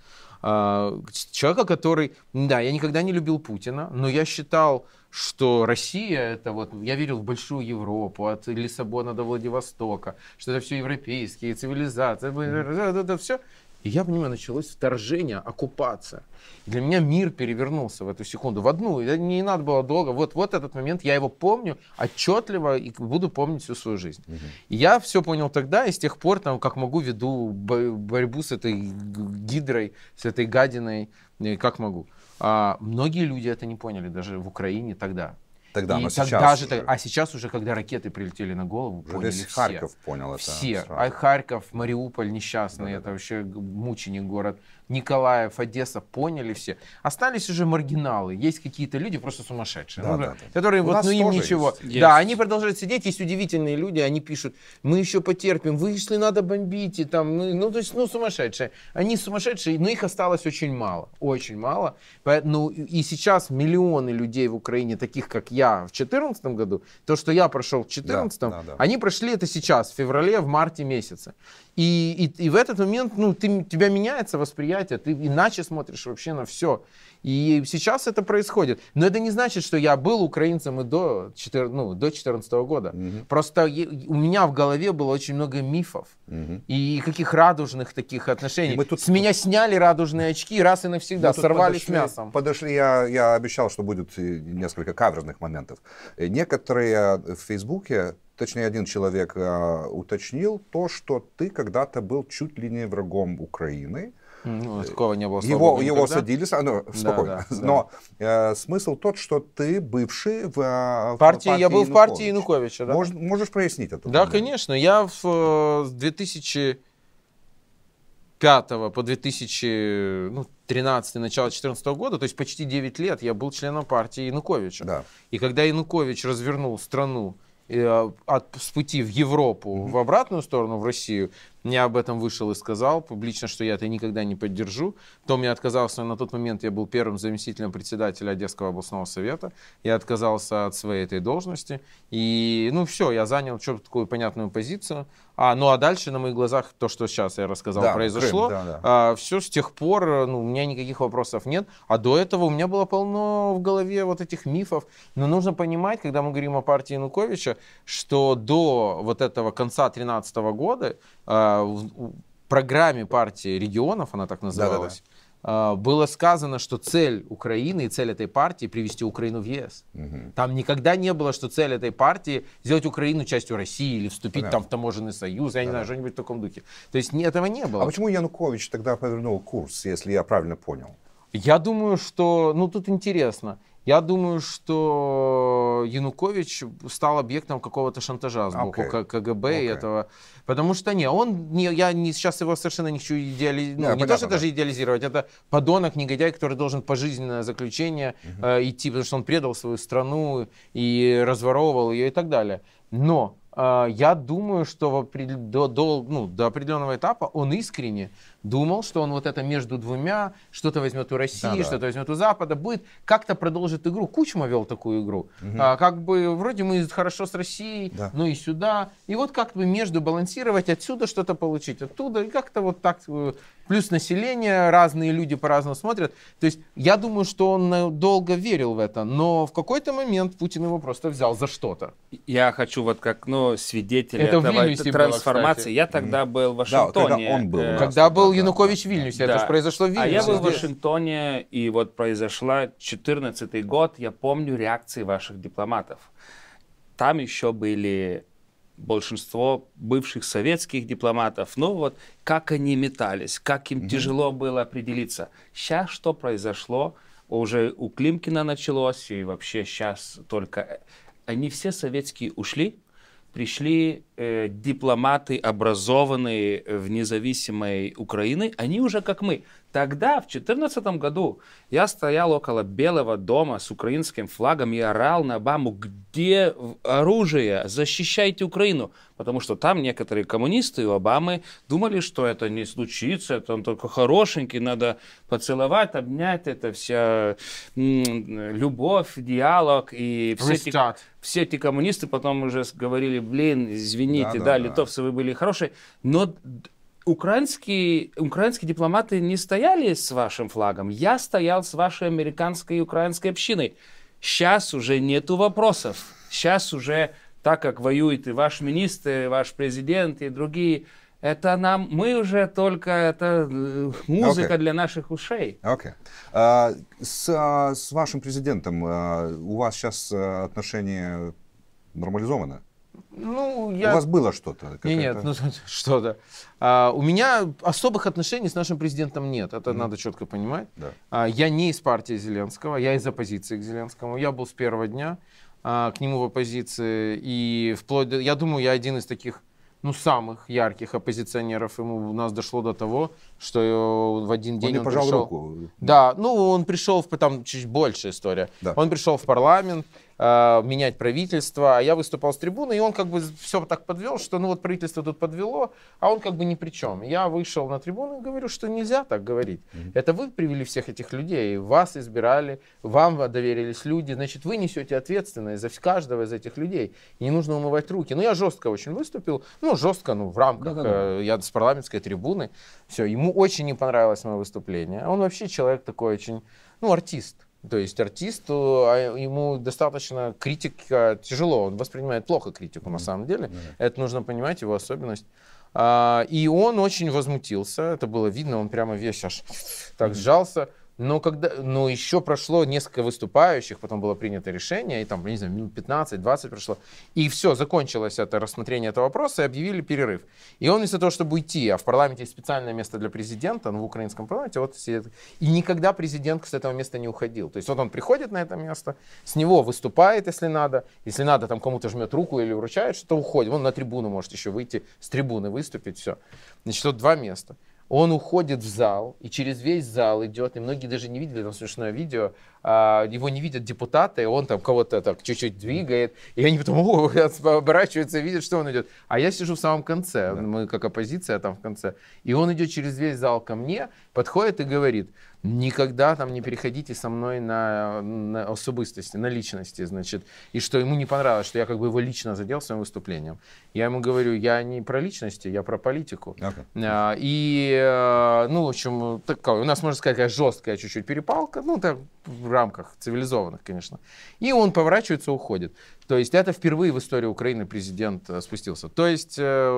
Speaker 2: А, человека, который... Да, я никогда не любил Путина, но я считал, что Россия это вот... Я верил в большую Европу, от Лиссабона до Владивостока, что это все европейские цивилизации, mm-hmm. это все. И я понимаю, началось вторжение, оккупация. И для меня мир перевернулся в эту секунду, в одну. И не надо было долго. Вот, вот этот момент, я его помню отчетливо и буду помнить всю свою жизнь. Угу. И я все понял тогда, и с тех пор, там, как могу, веду борьбу с этой гидрой, с этой гадиной, как могу. А многие люди это не поняли, даже в Украине тогда. Тогда, и но сейчас даже, уже. А сейчас уже, когда ракеты прилетели на голову, уже поняли весь все. понял это. Все. Сразу. А Харьков, Мариуполь несчастный, да, это да. вообще мученик город. Николаев, Одесса, поняли все. Остались уже маргиналы. Есть какие-то люди просто сумасшедшие, да, ну, да, которые У вот ну им ничего. Есть. Да, они продолжают сидеть. Есть удивительные люди, они пишут: мы еще потерпим, вы если надо бомбите, там, ну, ну то есть, ну сумасшедшие. Они сумасшедшие, но их осталось очень мало, очень мало. Ну и сейчас миллионы людей в Украине таких как я в 2014 году, то что я прошел в 2014, да, да, да. они прошли это сейчас в феврале, в марте месяце. И, и, и в этот момент, ну, ты, тебя меняется восприятие, ты иначе смотришь вообще на все. И сейчас это происходит. Но это не значит, что я был украинцем и до 14, ну, до 14 года. Угу. Просто у меня в голове было очень много мифов. Угу. И каких радужных таких отношений. мы тут... С меня сняли радужные очки раз и навсегда, мы сорвали подошли, мясом.
Speaker 1: Подошли, я, я обещал, что будет э, несколько каверзных моментов. Э, некоторые в Фейсбуке точнее, один человек э, уточнил то, что ты когда-то был чуть ли не врагом Украины.
Speaker 2: Ну, такого не было. Его, его садили, а, ну, спокойно. Да, да, Но
Speaker 1: Э, смысл тот, что ты бывший в, а, в партии. я был в партии
Speaker 2: Януковича. Да? Мож, можешь прояснить это? Да, момент? конечно. Я в 2000 э, 5 по 2013, ну, начало 2014 года, то есть почти 9 лет я был членом партии Януковича. Да. И когда Янукович развернул страну Э, от, с пути в Европу, mm-hmm. в обратную сторону, в Россию, я об этом вышел и сказал публично, что я это никогда не поддержу. Том я отказался, на тот момент я был первым заместителем председателя Одесского областного совета. Я отказался от своей этой должности. И, ну, все, я занял что-то четкую понятную позицию. А, ну, а дальше на моих глазах то, что сейчас я рассказал, да, произошло. Крым, да, да. А, все с тех пор, ну, у меня никаких вопросов нет. А до этого у меня было полно в голове вот этих мифов. Но нужно понимать, когда мы говорим о партии Януковича, что до вот этого конца 2013 года а, в программе партии регионов, она так называлась, да -да -да. было сказано, что цель Украины и цель этой партии привести Украину в ЕС. Угу. Там никогда не было, что цель этой партии сделать Украину частью России или вступить Понятно. там в таможенный союз, я не знаю, что-нибудь в таком духе. То есть этого не было. А почему
Speaker 1: Янукович тогда повернул курс, если я правильно понял?
Speaker 2: Я думаю, что, ну тут интересно. Я думаю, что Янукович стал объектом какого-то шантажа сбоку okay. КГБ okay. и этого. Потому что не, он, не, я не, сейчас его совершенно ну, не хочу идеализировать. ну, не понятно, то, что да. даже идеализировать, это подонок, негодяй, который должен пожизненное заключение uh-huh. э, идти, потому что он предал свою страну и разворовывал ее и так далее. Но э, я думаю, что в, до, до, ну, до определенного этапа он искренне думал, что он вот это между двумя, что-то возьмет у России, да, что-то возьмет у Запада, будет как-то продолжит игру. Кучма вел такую игру. Угу. А, как бы вроде мы хорошо с Россией, да. но ну и сюда. И вот как то между балансировать, отсюда что-то получить, оттуда. И как-то вот так э, плюс население, разные люди по-разному смотрят. То есть я думаю, что он э, долго верил в это, но в какой-то момент Путин его просто взял за что-то.
Speaker 3: Я хочу вот как ну, свидетель это этого трансформации. Было, я тогда был в Вашингтоне. Да, когда он был. Э, когда
Speaker 2: был Янукович в Вильнюсе, да. это же произошло в Вильнюсе. А я был в
Speaker 3: Вашингтоне, и вот произошла 14 год, я помню реакции ваших дипломатов. Там еще были большинство бывших советских дипломатов. Ну вот, как они метались, как им mm тяжело было определиться. Сейчас что произошло? Уже у Климкина началось, и вообще сейчас только... Э, они все советские ушли, пришли Э, дипломаты, образованные в независимой Украины, они уже как мы. Тогда, в 2014 году, я стоял около Белого дома с украинским флагом и орал на Обаму, где оружие, защищайте Украину. Потому что там некоторые коммунисты у Обамы думали, что это не случится, это он только хорошенький, надо поцеловать, обнять, это вся любовь, диалог. И все эти, все эти коммунисты потом уже говорили, блин, извини, извините, да, да, да литовцы вы были хорошие, но украинские, украинские дипломаты не стояли с вашим флагом. Я стоял с вашей американской и украинской общиной. Сейчас уже нету вопросов. Сейчас уже, так как воюет и ваш министр, и ваш президент, и другие, это нам, мы уже только, это э, музыка okay. для наших ушей.
Speaker 1: Okay. А, с, а, с вашим президентом а, у вас сейчас э, отношения нормализованы?
Speaker 2: Ну, я... У вас было что-то? Не, нет, ну, что-то. А, у меня особых отношений с нашим президентом нет. Это mm. надо четко понимать. Да. А, я не из партии Зеленского, я из оппозиции к Зеленскому. Я был с первого дня а, к нему в оппозиции. И вплоть до... Я думаю, я один из таких ну, самых ярких оппозиционеров. Ему у нас дошло до того, что в один день он, он пожал пришел... руку. Да, ну, он пришел, в... там чуть больше история. Да. Он пришел в парламент, э, менять правительство. А я выступал с трибуны, и он как бы все так подвел, что ну вот правительство тут подвело, а он как бы ни при чем. Я вышел на трибуну и говорю, что нельзя так говорить. Mm-hmm. Это вы привели всех этих людей, вас избирали, вам доверились люди, значит, вы несете ответственность за каждого из этих людей. И не нужно умывать руки. Ну, я жестко очень выступил, ну, жестко, ну, в рамках, да, э, я с парламентской трибуны. Все, ему очень не понравилось мое выступление. Он вообще человек такой очень, ну, артист то есть артисту, а ему достаточно критика тяжело, он воспринимает плохо критику на самом деле. Mm-hmm. Это нужно понимать, его особенность. А, и он очень возмутился, это было видно, он прямо весь аж так сжался. Но, когда, но еще прошло несколько выступающих, потом было принято решение, и там, не знаю, минут 15-20 прошло. И все, закончилось это рассмотрение этого вопроса, и объявили перерыв. И он вместо того, чтобы уйти, а в парламенте есть специальное место для президента, ну, в украинском парламенте, вот сидит. И никогда президент с этого места не уходил. То есть вот он приходит на это место, с него выступает, если надо. Если надо, там кому-то жмет руку или вручает, что-то уходит. Он на трибуну может еще выйти, с трибуны выступить, все. Значит, вот два места. Он уходит в зал, и через весь зал идет, и многие даже не видели, там смешное видео, а, его не видят депутаты, он там кого-то так чуть-чуть двигает, и они потом оборачиваются и видят, что он идет. А я сижу в самом конце, да. мы как оппозиция там в конце, и он идет через весь зал ко мне, подходит и говорит, никогда там не переходите со мной на, на особистости, на личности, значит, и что ему не понравилось, что я как бы его лично задел своим выступлением. Я ему говорю, я не про личности, я про политику. Okay. Ну, а, и, э, ну, в общем, такая, у нас, можно сказать, такая жесткая чуть-чуть перепалка, ну, так в рамках цивилизованных, конечно. И он поворачивается, уходит. То есть это впервые в истории Украины президент э, спустился. То есть, э,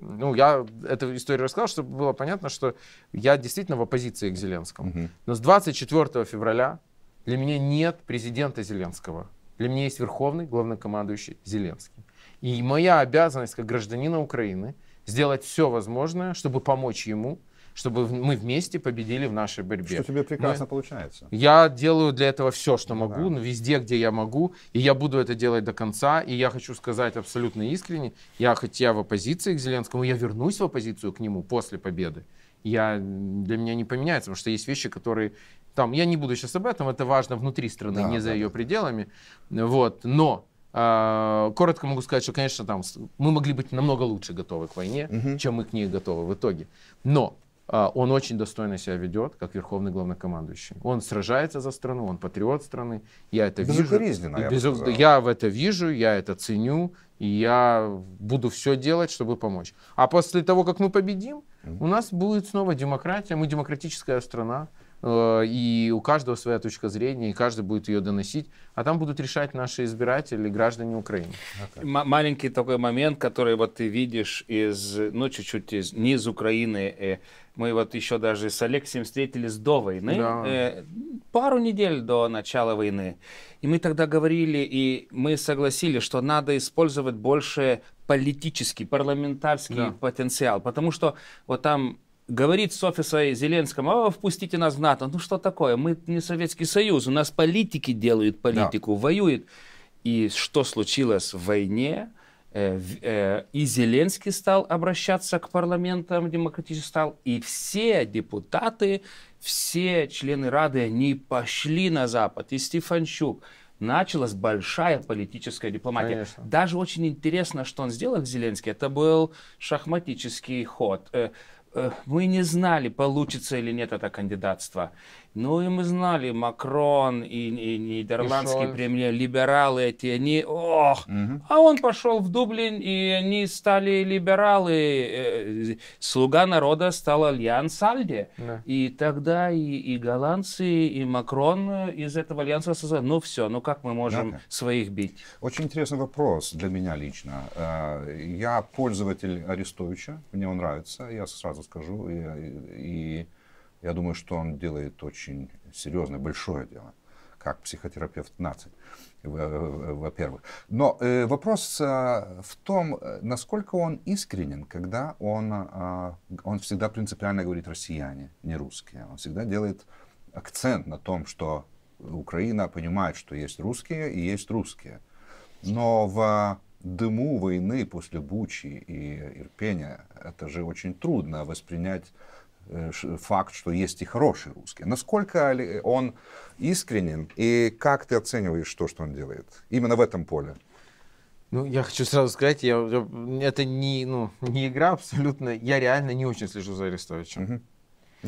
Speaker 2: ну, я эту историю рассказал, чтобы было понятно, что я действительно в оппозиции к Зеленскому. Но с 24 февраля для меня нет президента Зеленского. Для меня есть верховный главнокомандующий Зеленский. И моя обязанность как гражданина Украины сделать все возможное, чтобы помочь ему – чтобы мы вместе победили в нашей борьбе. Что тебе прекрасно мы... получается. Я делаю для этого все, что ну могу, да. Ну, везде, где я могу, и я буду это делать до конца. И я хочу сказать абсолютно искренне, я хотя в оппозиции к Зеленскому, я вернусь в оппозицию к нему после победы. Я, для меня не поменяется, потому что есть вещи, которые там, я не буду сейчас об этом, это важно внутри страны, да, не да, за ее да. пределами. Вот, но а, Коротко могу сказать, что, конечно, там мы могли быть намного лучше готовы к войне, угу. чем мы к ней готовы в итоге. Но а, он очень достойно себя ведет, как верховный главнокомандующий. Он сражается за страну, он патриот страны. Я это вижу. Я, без... я в это вижу, я это ценю, и я буду все делать, чтобы помочь. А после того, как мы победим, у нас будет снова демократия, мы демократическая страна. Э, и у каждого своя точка зрения, и каждый будет ее доносить, а там будут решать наши избиратели, граждане Украины. Okay. М- маленький такой
Speaker 3: момент, который вот ты видишь из, ну, чуть-чуть из, не из Украины, э, мы вот еще даже с Алексеем встретились до войны, да. э, пару недель до начала войны. И мы тогда говорили, и мы согласились, что надо использовать больше политический, парламентарский да. потенциал, потому что вот там говорит с офиса Зеленскому, о, впустите нас в НАТО. Ну что такое, мы не Советский Союз, у нас политики делают политику, да. воюют. И что случилось в войне? Э, э, и Зеленский стал обращаться к парламентам демократически стал, и все депутаты, все члены Рады, они пошли на Запад. И Стефанчук, началась большая политическая дипломатия. Конечно. Даже очень интересно, что он сделал Зеленский. Это был шахматический ход. Э, Э, мы не знали, получится или нет это кандидатство. Ну и мы знали, Макрон и, и нидерландские премьер, либералы эти, они, ох, угу. а он пошел в Дублин, и они стали либералы. Э, Слуга народа стал альянс Альде. Да. И тогда и, и голландцы, и Макрон э, из этого альянса создали. Ну все, ну как мы можем да. своих бить? Очень интересный вопрос для меня лично.
Speaker 1: Э, я пользователь Арестовича, мне он нравится, я сразу скажу. И, и я думаю, что он делает очень серьезное, большое дело, как психотерапевт нации, во-первых. Но э, вопрос э, в том, э, насколько он искренен, когда он, он всегда принципиально говорит «россияне», не «русские». Он всегда делает акцент на том, что Украина понимает, что есть русские и есть русские. Но в дыму войны после Бучи и Ирпения это же очень трудно воспринять Э, факт, что есть и хорошие русские. Насколько он искренен и как ты оцениваешь то, что он делает именно в этом поле?
Speaker 2: Ну, я хочу сразу сказать, я, это не, ну, не игра абсолютно. Я реально не очень слежу за Арестовичем. Угу.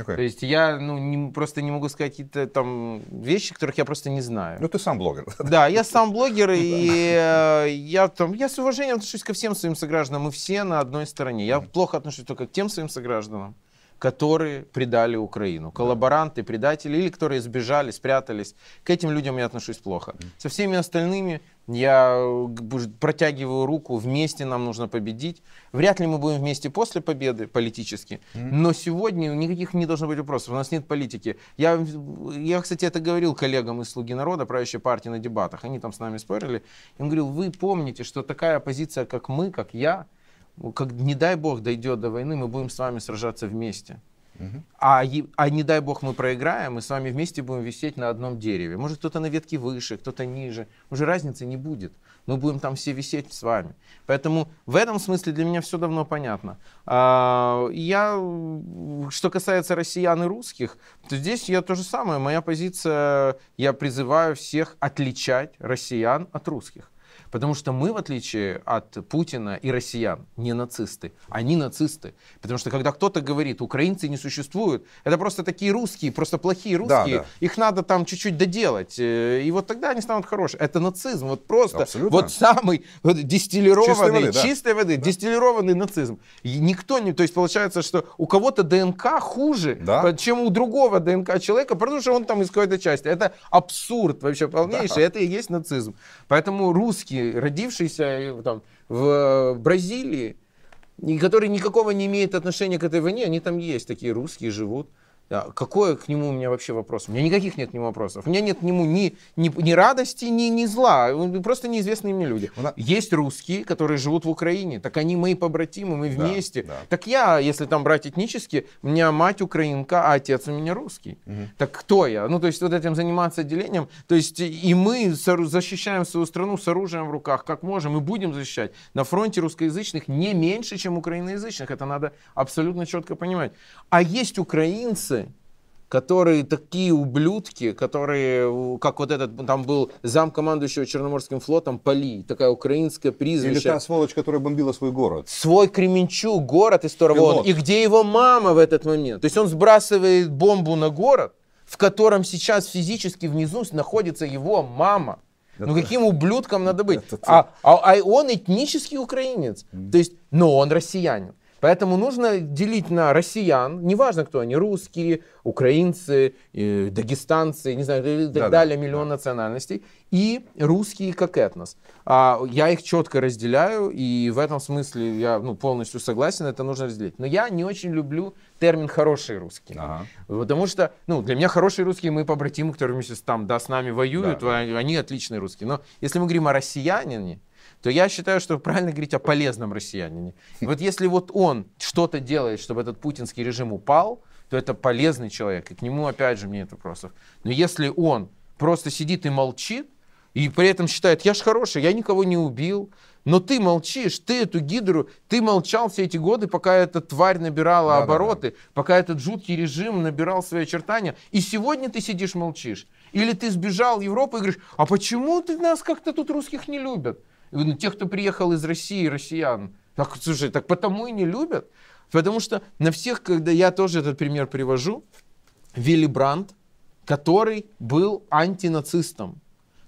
Speaker 2: Okay. То есть я ну, не, просто не могу сказать какие-то там вещи, которых я просто не знаю. Ну, ты сам блогер. Да, я сам блогер, и э, я там, я с уважением отношусь ко всем своим согражданам, мы все на одной стороне. Я плохо отношусь только к тем своим согражданам, которые предали Украину. Коллаборанты, предатели или которые сбежали, спрятались. К этим людям я отношусь плохо. Со всеми остальными я э, протягиваю руку, вместе нам нужно победить. Вряд ли мы будем вместе после победы политически, но сегодня никаких не должно быть вопросов. У нас нет политики. Я, э, я кстати, это говорил коллегам из «Слуги народа», правящей партии на дебатах. Они там с нами спорили. им говорил, вы помните, что такая оппозиция, как мы, как я, как не дай бог дойдет до войны, мы будем с вами сражаться вместе. А, а не дай бог мы проиграем, мы с вами вместе будем висеть на одном дереве. Может кто-то на ветке выше, кто-то ниже. Уже разницы не будет. Мы будем там все висеть с вами. Поэтому в этом смысле для меня все давно понятно. А, я, что касается россиян и русских, то здесь я то же самое. Моя позиция, я призываю всех отличать россиян от русских. Потому что мы, в отличие от Путина и россиян, не нацисты. Они нацисты. Потому что когда кто-то говорит, украинцы не существуют, это просто такие русские, просто плохие русские. Да, да. Их надо там чуть-чуть доделать. Э, и вот тогда они станут хорошие. Это нацизм. Вот просто. Абсолютно. Вот самый вот, дистиллированный, чистой воды, да. воды да. дистиллированный нацизм. И никто не... То есть получается, что у кого-то ДНК хуже, да. Э, чем у другого ДНК человека, потому что он там из какой-то части. Это абсурд вообще полнейший. Да. Это и есть нацизм. Поэтому русские России, родившийся там, в э, Бразилии, и который никакого не имеет отношения к этой войне, они там есть, такие русские живут. А, Какое к нему у меня вообще вопрос? У меня никаких нет к нему вопросов. У меня нет к нему ни, ни, ни радости, ни, ни зла. просто неизвестные мне люди. Нас... Есть русские, которые живут в Украине. Так они мои побратимы, мы вместе. Да, да. Так я, если там брать этнически, у меня мать украинка, а отец у меня русский. Угу. Так кто я? Ну, то есть вот этим заниматься отделением, То есть и мы защищаем свою страну с оружием в руках, как можем, и будем защищать. На фронте русскоязычных не меньше, чем украиноязычных. Это надо абсолютно четко понимать. А есть украинцы, которые такие ублюдки, которые, как вот этот, там был зам командующего Черноморским флотом Поли, такая украинская призвище. Или та сволочь, которая бомбила свой город. Свой Кременчук, город, из которого И где его мама в этот момент? То есть он сбрасывает бомбу на город, в котором сейчас физически внизу находится его мама. Ну каким ублюдком надо быть? А, а, а он этнический украинец. То есть, но он россиянин. Поэтому нужно делить на россиян, неважно кто они, русские, украинцы, э, дагестанцы, не знаю, и э, так да, далее, да, миллион да. национальностей, и русские как этнос. А, я их четко разделяю, и в этом смысле я ну, полностью согласен, это нужно разделить. Но я не очень люблю термин «хорошие русские», ага. потому что ну, для меня хорошие русские, мы побратимы, которые сейчас там, да, с нами воюют, да, да. они отличные русские. Но если мы говорим о россиянине, то я считаю, что правильно говорить о полезном россиянине. Вот если вот он что-то делает, чтобы этот путинский режим упал, то это полезный человек, и к нему, опять же, мне это вопросов. Но если он просто сидит и молчит, и при этом считает, я же хороший, я никого не убил, но ты молчишь, ты эту гидру, ты молчал все эти годы, пока эта тварь набирала да, обороты, да, да. пока этот жуткий режим набирал свои очертания, и сегодня ты сидишь молчишь. Или ты сбежал в Европу и говоришь, а почему ты нас как-то тут русских не любят? Ну, тех, кто приехал из России, россиян. Так, слушай, так потому и не любят. Потому что на всех, когда я тоже этот пример привожу, Вилли Брандт, который был антинацистом,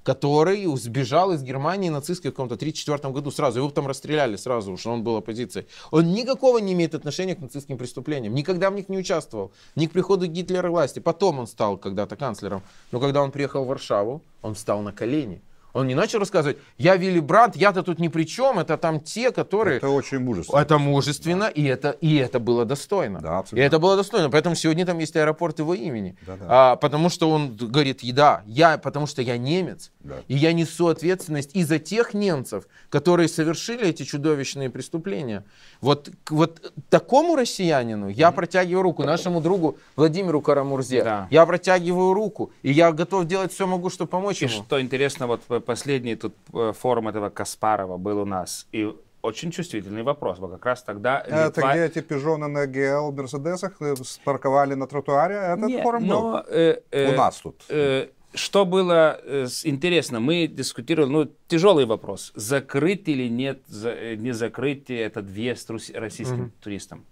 Speaker 2: который сбежал из Германии нацистской в каком-то 1934 году сразу. Его там расстреляли сразу, что он был оппозицией. Он никакого не имеет отношения к нацистским преступлениям. Никогда в них не участвовал. Ни к приходу Гитлера власти. Потом он стал когда-то канцлером. Но когда он приехал в Варшаву, он встал на колени он не начал рассказывать, я Вилли Брандт, я-то тут ни при чем, это там те, которые... Это очень мужественно. Это мужественно, да. и, это, и это было достойно. Да, абсолютно. И это было достойно, поэтому сегодня там есть аэропорт его имени. Да, да. А, потому что он говорит, еда, я, потому что я немец, да. и я несу ответственность и за тех немцев, которые совершили эти чудовищные преступления. Вот, вот такому россиянину я протягиваю руку, нашему другу Владимиру Карамурзе, да. я протягиваю руку, и я готов делать все могу, чтобы помочь и ему. что
Speaker 3: интересно, вот э, последний тут э, форум этого Каспарова был у нас, и очень чувствительный вопрос Вот Как раз тогда а Литва... где
Speaker 1: эти пижоны на ГЛ Мерседесах э, парковали на тротуаре? А этот Нет, форум был?
Speaker 3: э, э, у нас тут. Э, что было э, интересно, мы дискутировали, ну, тяжелый вопрос, закрыть или нет, не закрыть этот въезд рус, российским mm-hmm. туристам.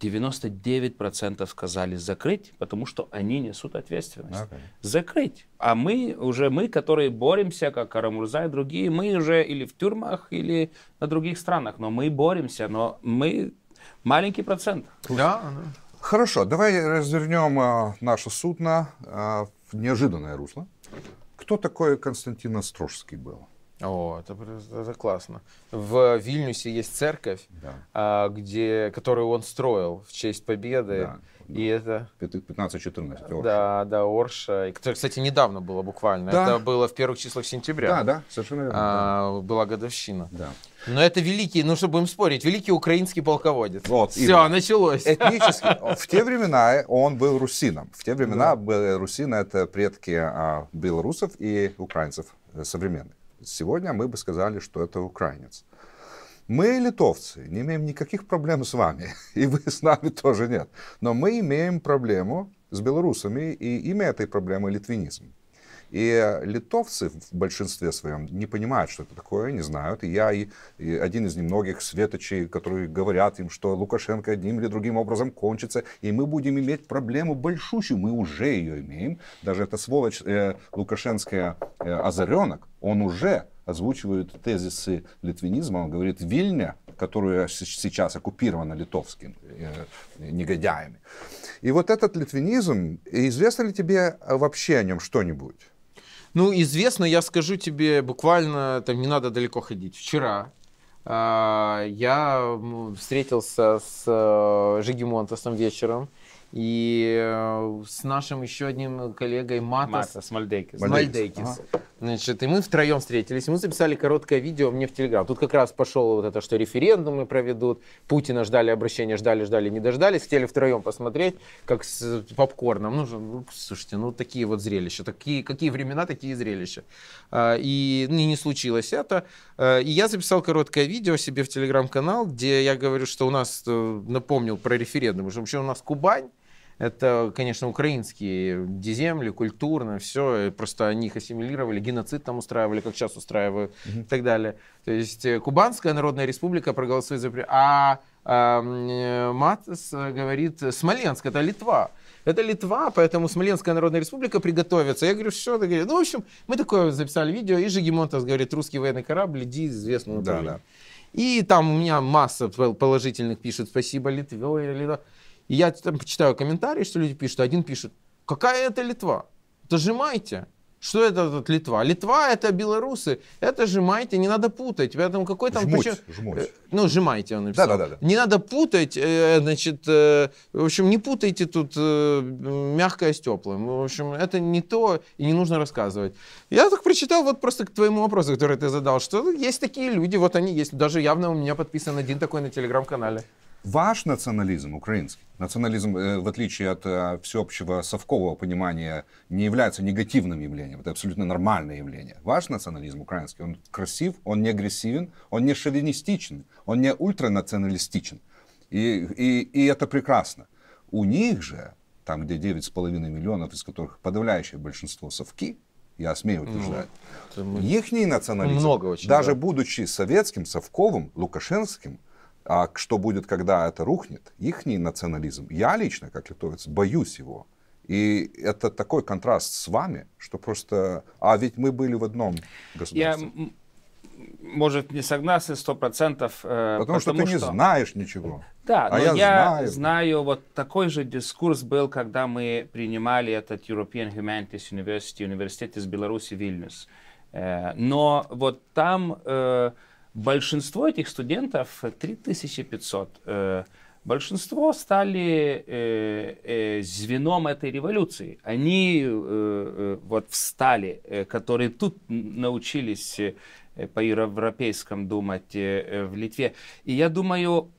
Speaker 3: 99% сказали закрыть, потому что они несут ответственность. Okay. Закрыть. А мы уже, мы, которые боремся, как Карамурза и другие, мы уже или в тюрьмах, или на других странах, но мы боремся, но мы маленький процент. Да.
Speaker 1: Хорошо, давай развернем э, наше судно э, в неожиданное русло. Кто такой Константин Острожский был? О, это, это классно.
Speaker 2: В Вильнюсе есть церковь, да. А, где, которую он строил в честь победы. Да. И да.
Speaker 1: это... 15-14,
Speaker 2: Да, да, Орша. И, кстати, недавно было буквально. Да. Это было в первых числах сентября. Да, да, совершенно верно. А, да. Была годовщина. Да. Но это великий, ну, чтобы им спорить, великий украинский полководец. Вот, Все, именно. началось. Этнически. В те
Speaker 1: времена он был русином. В те времена да. русины — это предки а, белорусов и украинцев э, современных. Сегодня мы бы сказали, что это украинец. Мы, литовцы, не имеем никаких проблем с вами, и вы с нами тоже нет. Но мы имеем проблему с белорусами, и имя этой проблемы литвинизм. И литовцы в большинстве своем не понимают, что это такое, не знают. И я и, и один из немногих светочей, которые говорят им, что Лукашенко одним или другим образом кончится, и мы будем иметь проблему большущую. Мы уже ее имеем. Даже эта сволочь э, лукашенская э, озаренок, он уже озвучивает тезисы литвинизма. Он говорит, Вильня, которая сейчас оккупирована литовскими э, негодяями. И вот этот литвинизм, известно ли тебе вообще о нем что-нибудь?
Speaker 2: Ну, известно, я скажу тебе буквально, там не надо далеко ходить. Вчера а, я встретился с э, Жиги Монтесом вечером и э, с нашим еще одним коллегой Матас. Матас Мальдейкис. Мальдейкис. Ага. Значит, и мы втроем встретились, мы записали короткое видео мне в Телеграм. Тут как раз пошел вот это, что референдумы проведут, Путина ждали обращения, ждали, ждали, не дождались. Хотели втроем посмотреть, как с попкорном. Ну, ну слушайте, ну такие вот зрелища, такие, какие времена, такие зрелища. А, и не, ну, не случилось это. А, и я записал короткое видео себе в Телеграм-канал, где я говорю, что у нас, э, напомнил про референдум, что вообще у нас Кубань, это, конечно, украинские диземли, культурно, все. Просто они их ассимилировали, геноцид там устраивали, как сейчас устраивают угу. и так далее. То есть э, Кубанская Народная Республика проголосует за... А, а эм, э, Матс говорит, Смоленск, это Литва это Литва, поэтому Смоленская Народная Республика приготовится. Я говорю, все, ты говоришь? Ну, в общем, мы такое записали видео, и Жигимонтас говорит, русский военный корабль, иди известного да, да. И там у меня масса положительных пишет, спасибо Литве, Литва. И я там почитаю комментарии, что люди пишут. Один пишет, какая это Литва? Дожимайте. Что это тут Литва? Литва это белорусы. Это жимайте, не надо путать. Поэтому какой там... Жмуть, причем... жмуть. Э, ну, жимайте, он написал. Да, да, да, да. Не надо путать, э, значит... Э, в общем, не путайте тут мягкое с теплым. В общем, это не то, и не нужно рассказывать. Я так прочитал вот просто к твоему вопросу, который ты задал, что есть такие люди, вот они есть. Даже явно у меня подписан один такой на телеграм-канале.
Speaker 1: Ваш национализм украинский, национализм, э, в отличие от э, всеобщего совкового понимания, не является негативным явлением. Это абсолютно нормальное явление. Ваш национализм украинский, он красив, он не агрессивен, он не шовинистичен, он не ультранационалистичен. И, и, и это прекрасно. У них же, там где 9,5 миллионов, из которых подавляющее большинство совки, я смею ну, утверждать, ну, их национализм, Много очень, даже да. будучи советским, совковым, лукашенским, а что будет, когда это рухнет, их национализм, я лично, как литовец, боюсь его. И это такой контраст с вами, что просто... А ведь мы были в одном государстве.
Speaker 3: Я, может, не согласен сто процентов. Э, потому, что ты что... не
Speaker 1: знаешь ничего. Да, а но я, я знаю.
Speaker 3: знаю, вот такой же дискурс был, когда мы принимали этот European Humanities University, университет из Беларуси, Вильнюс. Э, но вот там э, Большинство этих студентов, 3500, э, большинство стали э, э, звеном этой революции. Они вот встали, которые тут научились по европейскому думать в Литве. И я думаю,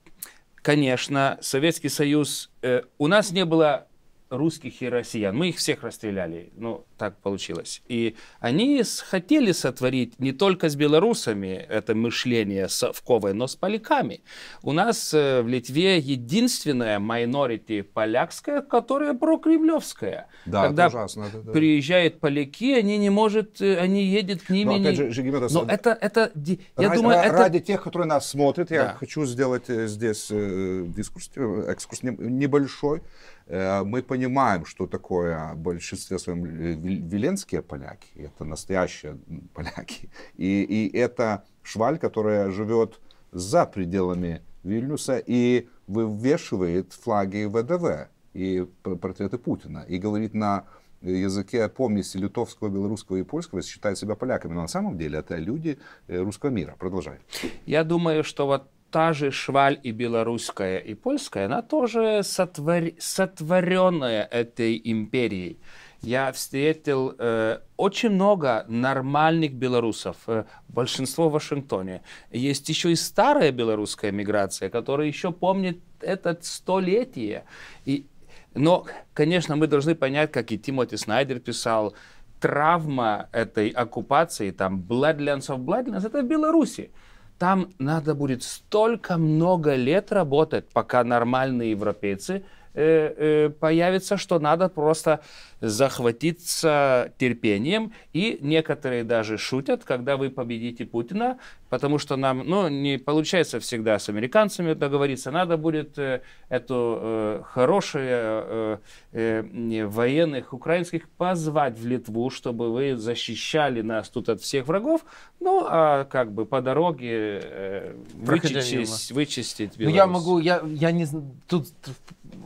Speaker 3: конечно, Советский Союз, у нас не было русских и россиян. Мы их всех расстреляли, ну так получилось. И они хотели сотворить не только с белорусами это мышление совковое, но с поляками. У нас э, в Литве единственная майнорити полякская, которая прокремлевская. Да, Когда это ужасно. Да, да. приезжают поляки, они не могут, э, они едут к ним. Но, опять же, Жигимедов, но это, это, я ради, думаю, ради это... Ради
Speaker 1: тех, которые нас смотрят, да. я хочу сделать э, здесь дискурс, экскурс небольшой. Э, мы понимаем, что такое большинство большинстве своем э, веленские поляки. Это настоящие поляки. И, и это шваль, которая живет за пределами Вильнюса и вывешивает флаги ВДВ и портреты Путина. И говорит на языке помеси литовского, белорусского и польского считают себя поляками. Но на самом деле это люди э, русского мира. Продолжай.
Speaker 3: Я думаю, что вот та же шваль и белорусская, и польская, она тоже сотвор... сотворенная этой империей. Я встретил э, очень много нормальных белорусов, э, большинство в Вашингтоне. Есть еще и старая белорусская миграция, которая еще помнит это столетие. И, но, конечно, мы должны понять, как и Тимоти Снайдер писал, травма этой оккупации, там, Bloodlands of Bloodlands, это в Беларуси. Там надо будет столько много лет работать, пока нормальные европейцы Э, э, появится, что надо просто захватиться терпением. И некоторые даже шутят, когда вы победите Путина, потому что нам ну, не получается всегда с американцами договориться. Надо будет э, эту э, хорошие э, э военных украинских позвать в Литву, чтобы вы защищали нас тут от всех врагов. Ну, а как бы по дороге вычистить, вычистить
Speaker 2: Беларусь. Ну, я могу, я, я не тут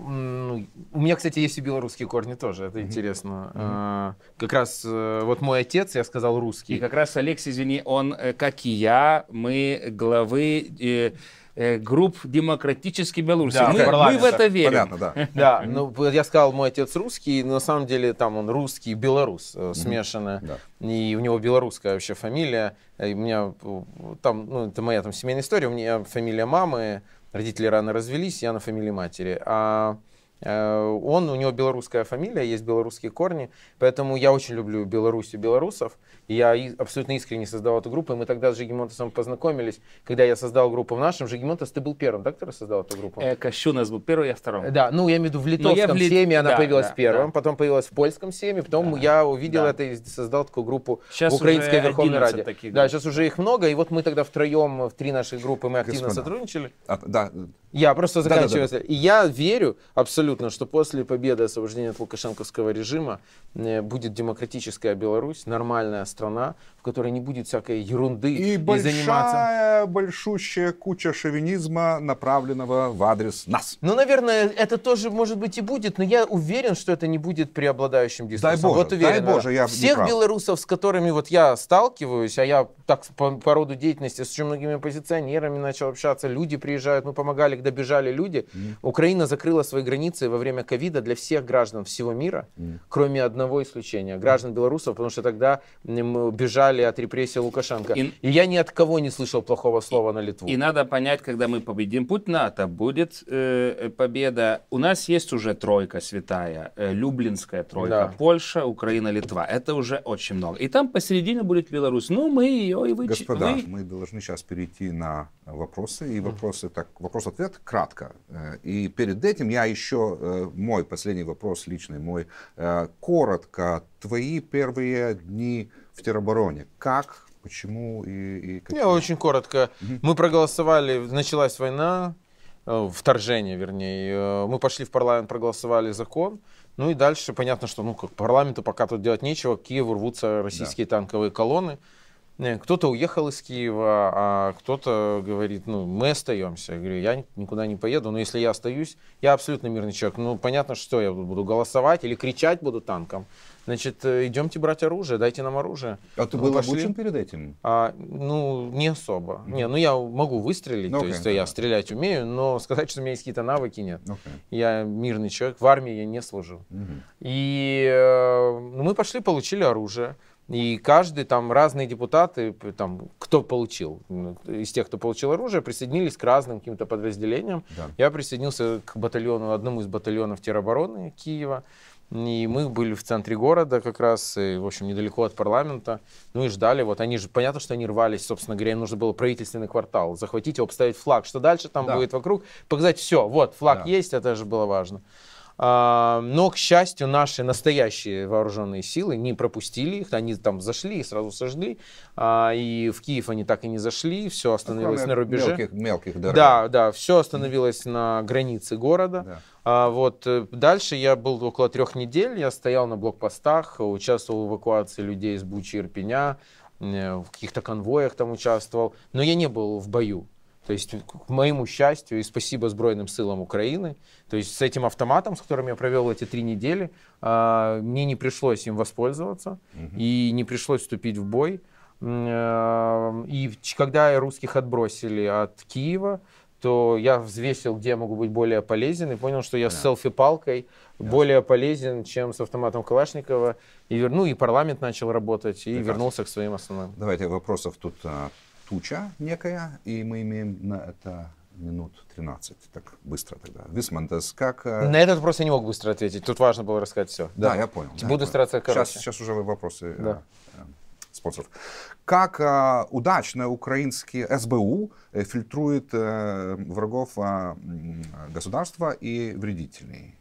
Speaker 2: ну, у меня, кстати, есть и белорусские корни тоже, это mm-hmm. интересно. Mm-hmm. Как раз э, вот мой отец, я сказал русский. И как раз Алексей извини, он, э, как и я, мы главы
Speaker 3: э, групп демократически белорусы. Да, мы, мы в это верим. Понятно, да. Да,
Speaker 2: ну, я сказал, мой отец русский, но на самом деле там он русский белорус э, смешанно. Да. И у него белорусская вообще фамилия. И у меня там, ну, это моя там семейная история, у меня фамилия мамы, Родители рано развелись, я на фамилии матери. А Э, он, у него белорусская фамилия, есть белорусские корни, поэтому я очень люблю Беларусь и белорусов. И я абсолютно искренне создал эту группу, и мы тогда с Жигемонтосом познакомились. Когда я создал группу в нашем, Жигемонтос, ты был первым, да, который создал эту группу? Э, у нас был первый, я вторым. Да, ну я имею в виду в литовском ну, в семье она да, появилась да, первым, да. потом появилась в польском семье, потом да, я увидел да. это и создал такую группу сейчас в Украинской Верховной Раде. Таких, да, сейчас уже их много, и вот мы тогда втроем, в три наших группы мы активно Господа. сотрудничали. А,
Speaker 1: да. Я просто заканчиваю. Да,
Speaker 2: да, да. И я верю абсолютно абсолютно, что после победы освобождения от лукашенковского режима э, будет демократическая Беларусь, нормальная страна, в которой не будет всякой ерунды и, и большая, заниматься...
Speaker 1: большущая куча
Speaker 2: шовинизма, направленного в адрес нас. Ну, наверное, это тоже, может быть, и будет, но я уверен, что это не будет преобладающим дискурсом. Дай Боже, вот уверен, дай да. Боже, я Всех прав. белорусов, с которыми вот я сталкиваюсь, а я так по, по роду деятельности с очень многими оппозиционерами начал общаться, люди приезжают, мы помогали, когда бежали люди, mm. Украина закрыла свои границы санкции во время ковида для всех граждан всего мира, mm. кроме одного исключения, граждан белорусов, потому что тогда мы бежали от репрессий Лукашенко. И, и я ни от кого не слышал плохого слова и, на Литву. И надо понять, когда
Speaker 3: мы победим Путина, это будет э, э, победа. У нас есть уже тройка святая, э, Люблинская тройка, да. Польша, Украина, Литва. Это уже очень много. И там посередине будет Беларусь. Ну, мы ее и вычеркнем. Господа, вы...
Speaker 1: мы должны сейчас перейти на вопросы. И вопросы, так, вопрос-ответ кратко. Э, и перед этим я еще Э, мой последний вопрос, личный мой. Э, коротко, твои первые дни в теробороне. Как, почему и, и какие?
Speaker 2: Я очень коротко. Угу. Мы проголосовали, началась война, э, вторжение, вернее. Мы пошли в парламент, проголосовали закон. Ну и дальше понятно, что ну, как парламенту пока тут делать нечего. К Киеву рвутся российские да. танковые колонны. Э, кто-то уехал из Киева, а кто-то говорит, ну, мы остаемся. Я говорю, я никуда не поеду, но если я остаюсь, я абсолютно мирный человек. Ну, понятно, что я буду голосовать или кричать буду танком. Значит, э, идемте брать оружие, дайте нам оружие. А ты ну, был пошли. обучен перед этим? А, ну, не особо. Mm-hmm. Не, ну я могу выстрелить, okay, то ну, есть okay. я стрелять умею, но сказать, что у меня есть какие-то навыки, нет. Okay. Я мирный человек, в армии я не служил. Mm-hmm. И э, ну, мы пошли, получили оружие. И каждый там разные депутаты, там, кто получил, ну, из тех, кто получил оружие, присоединились к разным каким-то подразделениям. Да. Я присоединился к батальону, одному из батальонов теробороны Киева. И мы были в центре города как раз, и, в общем, недалеко от парламента. Ну и ждали. Вот они же, понятно, что они рвались, собственно говоря, им нужно было правительственный квартал. Захватить обставить флаг. Что дальше там да. будет вокруг? Показать, все, вот, флаг да. есть, это же было важно. А, но, к счастью, наши настоящие вооруженные силы не пропустили их. Они там зашли и сразу сожгли. А, и в Киев они так и не зашли. Все ну, остановилось Кроме на рубеже. Мелких,
Speaker 1: мелких дорог. Да,
Speaker 2: да. Все остановилось на границе города. Да. А, вот э, дальше я был около трех недель. Я стоял на блокпостах, участвовал в эвакуации людей из Бучи и Ирпеня э, в каких-то конвоях там участвовал, но я не был в бою. То есть, к моему счастью, и спасибо Сбройным силам Украины, то есть с этим автоматом, с которым я провел эти три недели, а, мне не пришлось им воспользоваться, угу. и не пришлось вступить в бой. Э, и когда русских отбросили от Киева, то я взвесил, где я могу быть более полезен, и понял, что я да. с селфи-палкой да. более полезен, чем с автоматом Калашникова. И, ну и парламент начал работать, и Прекрасно. вернулся к своим основным.
Speaker 1: Давайте вопросов тут а, туча некая, и мы имеем на это минут 13. Так быстро тогда. Висмантес, как... Э, на
Speaker 2: этот вопрос я не мог быстро ответить. Тут важно было рассказать все. Да, да. я понял. Буду э, да, стараться понял. короче. Сейчас, сейчас уже вопросы да. э, э,
Speaker 1: спонсоров. Как э, удачно украинский СБУ э, фильтрует э, врагов э, государства и вредителей?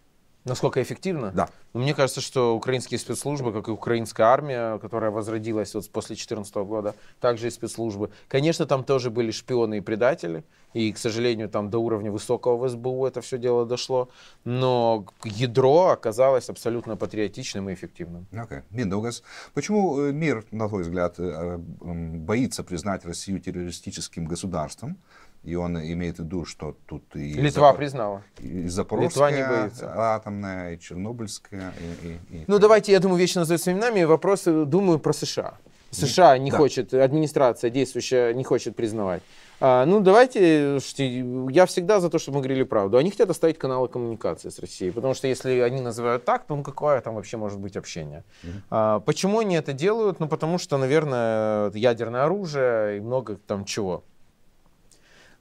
Speaker 2: Насколько эффективно? Да. Ну, мне кажется, что украинские спецслужбы, как и украинская армия, которая возродилась вот после 2014 года, также и спецслужбы. Конечно, там тоже были шпионы и предатели, и, к сожалению, там до уровня высокого в СБУ это все дело дошло, но ядро оказалось абсолютно патриотичным и эффективным.
Speaker 1: Okay. Миндугас, почему э, мир, на твой взгляд, э, э, боится признать Россию террористическим государством? И он имеет в виду, что тут и Литва Запор... признала. И Запорожская, Литва не боится. атомная, и Чернобыльская. И, и,
Speaker 2: и... Ну давайте, я думаю, вечно назовут своими именами. Вопросы, думаю, про США. США не да. хочет, администрация действующая не хочет признавать. А, ну, давайте, я всегда за то, чтобы мы говорили правду. Они хотят оставить каналы коммуникации с Россией, потому что если они называют так, то ну, какое там вообще может быть общение? Mm-hmm. А, почему они это делают? Ну, потому что, наверное, ядерное оружие и много там чего.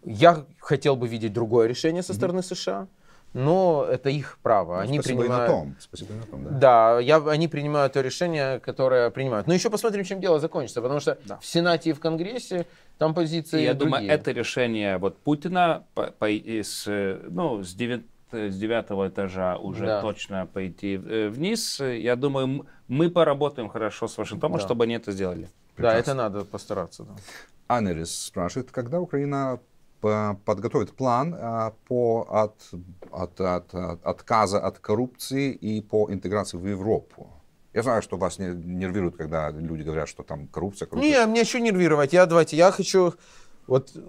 Speaker 2: Я хотел бы видеть другое решение со стороны mm-hmm. США. Но это их право. Ну, они спасибо принимают... и на том. Спасибо и на том, да. Да, я... они принимают то решение, которое принимают. Но ну, еще посмотрим, чем дело закончится, потому что да. в Сенате и в Конгрессе там позиции и Я другие. думаю, это решение вот Путина
Speaker 3: по, по, из, э, ну, с, девят, э, с девятого этажа уже да. точно пойти э, вниз. Я думаю, мы поработаем хорошо с Вашингтоном, да. чтобы они это сделали. Прекрасно.
Speaker 1: Да, это
Speaker 2: надо постараться. Да.
Speaker 1: Анерис спрашивает, когда Украина подготовит план а, по от, от, от, от отказа от коррупции и по интеграции в Европу. Я знаю, что вас не нервирует, когда люди говорят, что там коррупция,
Speaker 2: коррупция. Не, мне еще нервировать. Я, давайте, я хочу... Вот э,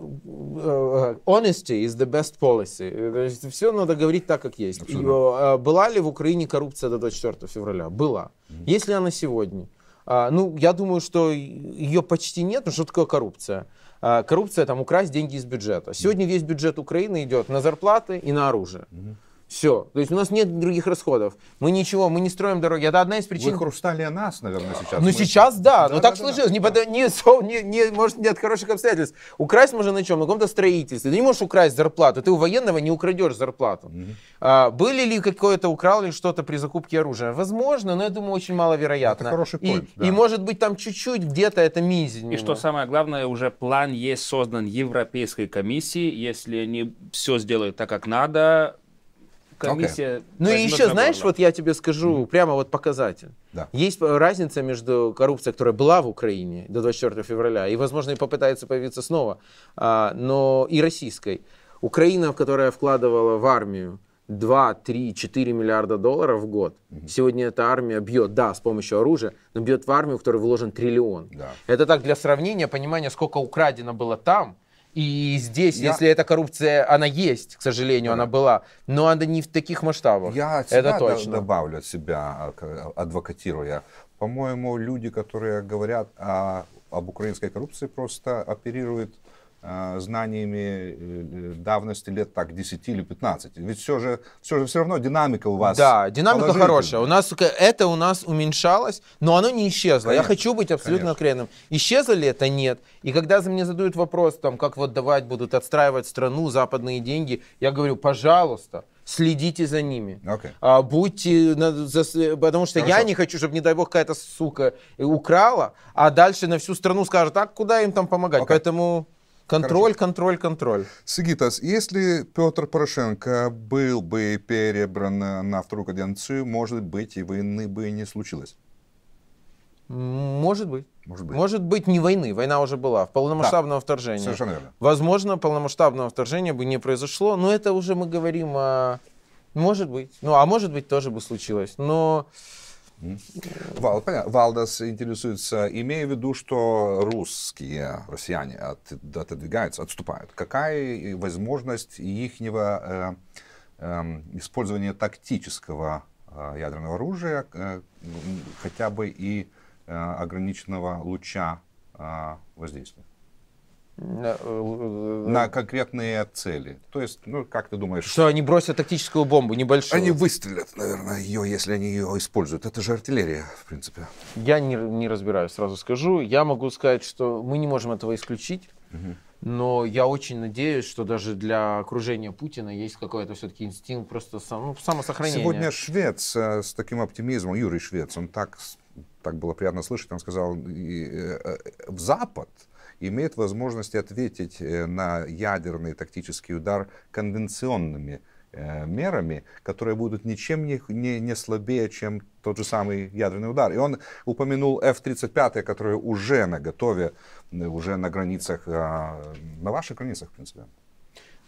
Speaker 2: honesty is the best policy. То все надо говорить так, как есть. И, э, была ли в Украине коррупция до 24 февраля? Была. Mm-hmm. Если она сегодня? А, ну, я думаю, что ее почти нет. Ну, что такое коррупция? А, коррупция, там, украсть деньги из бюджета. Сегодня весь бюджет Украины идет на зарплаты и на оружие. Все. То есть у нас нет других расходов. Мы ничего, мы не строим дороги. Это одна из причин. Вы хрустали нас, наверное, сейчас. Ну, мы... сейчас да. да но да, так да, сложилось. Да. Не, да. Не, не, может, не от хороших обстоятельств. Украсть можно на чем? На каком-то строительстве. Ты не можешь украсть зарплату. Ты у военного не украдешь зарплату. Угу. А, были ли какое-то, украл ли что-то при закупке оружия? Возможно, но я думаю, очень маловероятно. Это хороший point, и, да. и может быть там чуть-чуть где-то это мизинь. И что
Speaker 3: самое главное, уже план есть создан Европейской комиссии. Если они
Speaker 2: все сделают
Speaker 3: так, как надо, комиссия... Okay. Ну и еще, знаешь,
Speaker 2: главное. вот я тебе скажу, mm. прямо вот показатель. Да. Есть разница между коррупцией, которая была в Украине до 24 февраля, и, возможно, и попытается появиться снова, а, но и российской. Украина, которая вкладывала в армию 2, 3, 4 миллиарда долларов в год, угу. сегодня эта армия бьет, да, с помощью оружия, но бьет в армию, в которой вложен триллион. Да. Это так для сравнения, понимания, сколько украдено было там, и здесь, я... если эта коррупция, она есть, к сожалению, да. она была, но она не в таких масштабах. Я от Это точно. добавлю
Speaker 1: от себя, а, адвокатируя. По-моему, люди, которые говорят о, а, об украинской коррупции, просто оперируют Э, знаниями э, э, давности лет так 10 или 15. Ведь все же все, же, все равно динамика у вас Да, динамика хорошая.
Speaker 2: У нас это у нас уменьшалось, но оно не исчезло. Конечно, Я хочу быть абсолютно конечно. Исчезло ли это? Нет. И когда за мне задают вопрос, там, как вот давать будут отстраивать страну, западные деньги, я говорю, пожалуйста, следите за ними. Okay. А, будьте, потому что Хорошо. я не хочу, чтобы, не дай бог, какая-то сука украла, а дальше на всю страну скажет, а куда им там помогать? Okay. Поэтому... Контроль, Хорошо. контроль, контроль. Сигитас,
Speaker 1: если Петр Порошенко был бы перебран на вторую каденцию, может быть, и войны бы не случилось?
Speaker 2: Может быть. Может быть. Может быть, не войны. Война уже была. Полномасштабного да, вторжении. Совершенно верно. Возможно, полномасштабного вторжения бы не произошло, но это уже мы говорим о... Может быть. Ну, а может быть, тоже бы случилось.
Speaker 1: Но... Вал, понятно. Валдас интересуется, имея в виду, что русские, россияне от, отодвигаются, отступают. Какая возможность их э, э, использования тактического э, ядерного оружия, э, хотя бы и э, ограниченного луча э, воздействия? Э, э,
Speaker 2: э, на
Speaker 1: конкретные цели. То есть, ну, как ты думаешь? Что они бросят тактическую бомбу небольшую? Они выстрелят, наверное, ее, если они ее используют. Это же артиллерия, в принципе.
Speaker 2: Я не, не разбираюсь, сразу скажу. Я могу сказать, что мы не можем этого исключить. Угу. Но я очень надеюсь, что даже для окружения Путина есть какой-то все-таки инстинкт просто сам, ну, самосохранения. Сегодня
Speaker 1: Швец с таким оптимизмом, Юрий Швец, он так, так было приятно слышать, он сказал, в Запад имеет возможность ответить э, на ядерный тактический удар конвенционными э, мерами, которые будут ничем не, не, не слабее, чем тот же самый ядерный удар. И он упомянул F-35, которые уже на готове, э, уже на границах, а, на ваших границах, в принципе.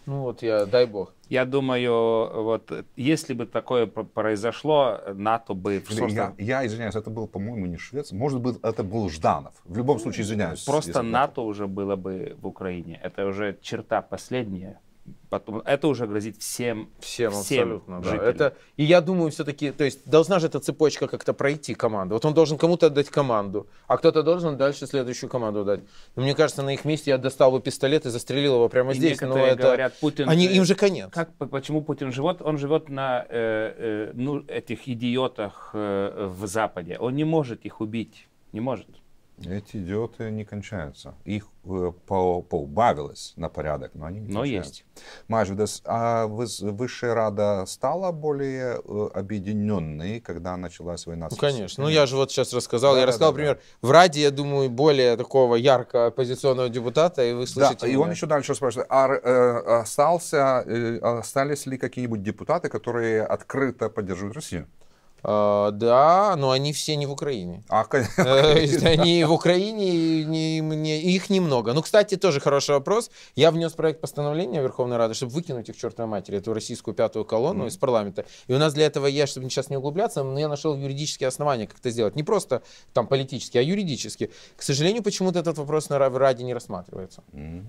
Speaker 2: Ну
Speaker 3: вот я, дай бог. Я думаю, вот если бы такое произошло, НАТО бы... Я,
Speaker 1: я извиняюсь, это был, по-моему, не Швеция. Может быть, это был Жданов. В любом ну, случае,
Speaker 2: извиняюсь. Просто НАТО
Speaker 3: это... уже было бы в Украине. Это уже черта последняя
Speaker 2: потом это уже грозит всем. Всем, всем абсолютно, да. Это, и я думаю, все-таки, то есть должна же эта цепочка как-то пройти команду Вот он должен кому-то дать команду, а кто-то должен дальше следующую команду дать. Но мне кажется, на их месте я достал бы пистолет и застрелил его прямо и здесь. Но это... говорят, Путин... Они, э, им же конец.
Speaker 3: Как, почему Путин живет? Он живет на э, э, ну, этих идиотах э, в Западе. Он не может их убить. Не может. Эти идиоты
Speaker 1: не кончаются. Их э, по поубавилось на порядок, но они не Но кончаются. есть. Мажвидас, а Высшая Рада стала более э, объединенной, когда началась война? Ну, конечно. Ну, я же
Speaker 2: вот сейчас рассказал. Да, я да, рассказал, да, например, да. в Раде, я думаю, более такого ярко оппозиционного депутата, и вы слышите Да, меня. и он еще
Speaker 1: дальше спрашивает, а э,
Speaker 2: остался,
Speaker 1: остались ли какие-нибудь депутаты, которые открыто поддерживают Россию?
Speaker 2: Uh, да, но они все не в Украине. А, э, они в Украине, не, не, их немного. Ну, кстати, тоже хороший вопрос. Я внес проект постановления Верховной Рады, чтобы выкинуть их чертовой матери, эту российскую пятую колонну mm. из парламента. И у нас для этого я, чтобы сейчас не углубляться, но я нашел юридические основания, как это сделать. Не просто там политические, а юридические. К сожалению, почему-то этот вопрос на Раде не рассматривается.
Speaker 1: Mm.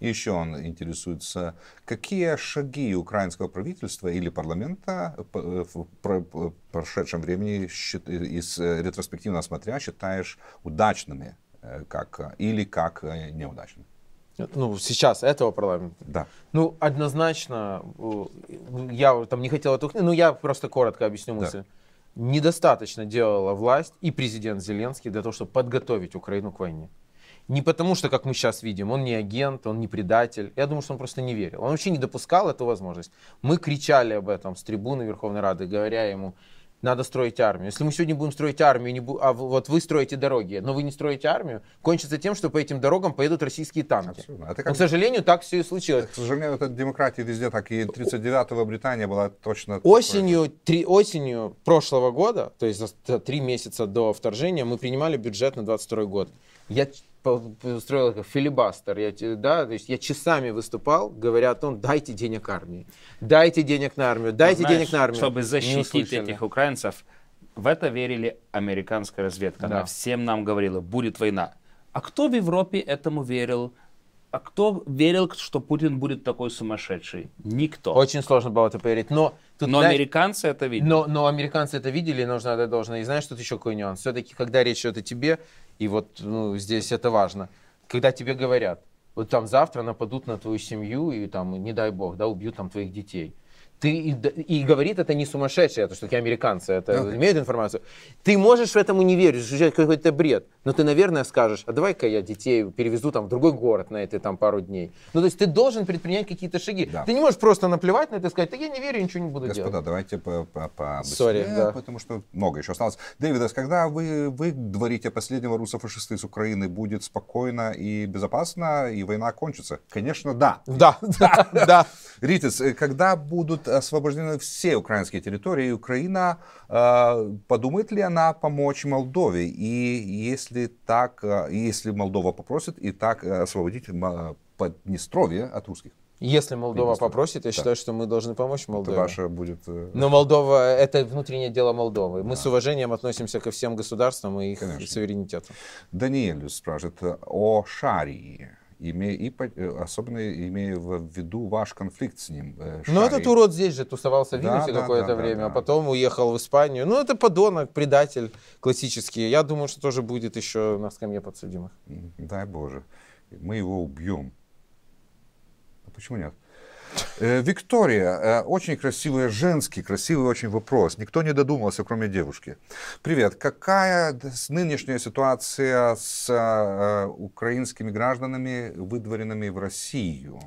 Speaker 1: Еще он интересуется, какие шаги украинского правительства или парламента э, э, в э, прошедшем времени из ретроспективно смотря считаешь удачными как, или как неудачными?
Speaker 2: Ну, сейчас этого парламента? Да. Ну, однозначно, я там не хотел эту... Ну, я просто коротко объясню мысль. Да. Недостаточно делала власть и президент Зеленский для того, чтобы подготовить Украину к войне. Не потому, что, как мы сейчас видим, он не агент, он не предатель. Я думаю, что он просто не верил. Он вообще не допускал эту возможность. Мы кричали об этом с трибуны Верховной Рады, говоря ему, надо строить армию. Если мы сегодня будем строить армию, не бу... а вот вы строите дороги, но вы не строите армию, кончится тем, что по этим дорогам поедут российские танки. А как... Но, к сожалению, так все и случилось. Это, к сожалению, это демократия везде так. И 39-го Британия была точно... Осенью, три... осенью прошлого года, то есть за три месяца до вторжения, мы принимали бюджет на 22 год. Я устроил филибастер, я, да, то есть я часами выступал, говоря о том, дайте денег армии, дайте денег на армию, дайте Знаешь, денег на армию. Чтобы защитить этих
Speaker 3: украинцев, в это верили американская разведка. Да. Она всем нам говорила, будет война. А кто в Европе этому верил? А кто верил, что Путин будет такой сумасшедший?
Speaker 2: Никто. Очень сложно было это поверить. Но, тут, но да, американцы это видели. Но, но американцы это видели, нужно отдать должное. И знаешь, тут еще какой нюанс. Все-таки, когда речь идет о тебе, и вот ну, здесь это важно. Когда тебе говорят, вот там завтра нападут на твою семью и там, не дай бог, да, убьют там твоих детей – ты и, и говорит, это не сумасшедшие, это что-то американцы, это okay. имеют информацию. Ты можешь в этому не верить, что какой-то бред, но ты, наверное, скажешь, а давай-ка я детей перевезу там в другой город на эти там пару дней. Ну, то есть ты должен предпринять какие-то шаги. Да. Ты не можешь просто наплевать на это и сказать, да я не верю, ничего не буду Господа, делать. Господа, давайте по по побыстрее, Sorry, э, да. потому
Speaker 1: что много еще осталось. Дэвидас, когда вы, вы дворите последнего русофашиста из Украины, будет спокойно и безопасно, и война кончится? Конечно, да. Да, да, да. Ритис, э, когда будут освобождены все украинские территории, и Украина, а, подумает ли она помочь Молдове? И если так, а, если Молдова попросит, и так э, освободить а, Поднестровье от русских?
Speaker 2: Если Молдова попросит, я да. считаю, что мы должны помочь Молдове. Это ваша будет... Э, Но Молдова — это внутреннее дело Молдовы. Мы а. с уважением относимся ко всем государствам и их Конечно. суверенитету. Даниэль спрашивает
Speaker 1: о Шарии имея, и, э, особенно имея в виду ваш конфликт
Speaker 2: с ним. Э, Но этот урод здесь же тусовался в Вильнюсе да, какое-то да, да, время, а да, да. а потом уехал в Испанию. Ну, это подонок, предатель классический. Я думаю, что тоже будет еще на скамье подсудимых. Дай Боже. Мы его убьем. А почему нет?
Speaker 1: Э, Виктория, э, очень красивый, женский, красивый очень вопрос. Никто не додумался, кроме девушки. Привет. Какая нынешняя ситуация с э, украинскими гражданами, выдворенными в Россию?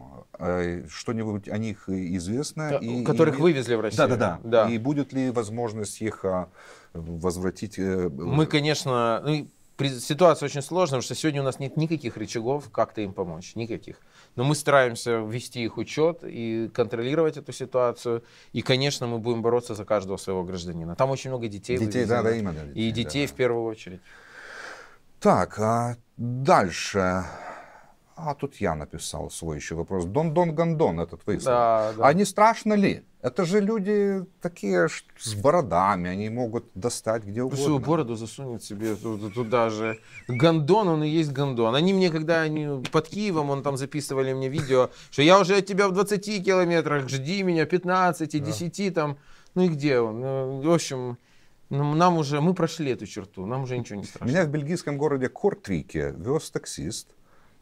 Speaker 1: Что-нибудь о них известно? Да, и, которых и... вывезли в Россию. Да, да, да, да. И будет ли возможность их а, возвратить? Мы,
Speaker 2: конечно, ну ситуация очень сложная, потому что сегодня у нас нет никаких рычагов как-то им помочь, никаких. Но мы стараемся вести их учет и контролировать эту ситуацию. И, конечно, мы будем бороться за каждого своего гражданина. Там очень много детей. Детей, вывезено, да, да, именно. и детей да. в первую очередь.
Speaker 1: Так, а дальше. А тут я написал свой еще вопрос. Дон Дон Гондон этот выставил. Да, да. А не страшно ли? Это же люди такие с бородами, они могут достать где угодно. Свою бороду
Speaker 2: засунет себе туда же. Гондон, он и есть гондон. Они мне, когда они под Киевом, он там записывали мне видео, что я уже от тебя в 20 километрах, жди меня, 15, 10 да. там. Ну и где он? Ну, в общем, ну, нам уже, мы прошли эту черту, нам уже ничего не страшно.
Speaker 1: Меня в бельгийском городе Кортрике вез таксист,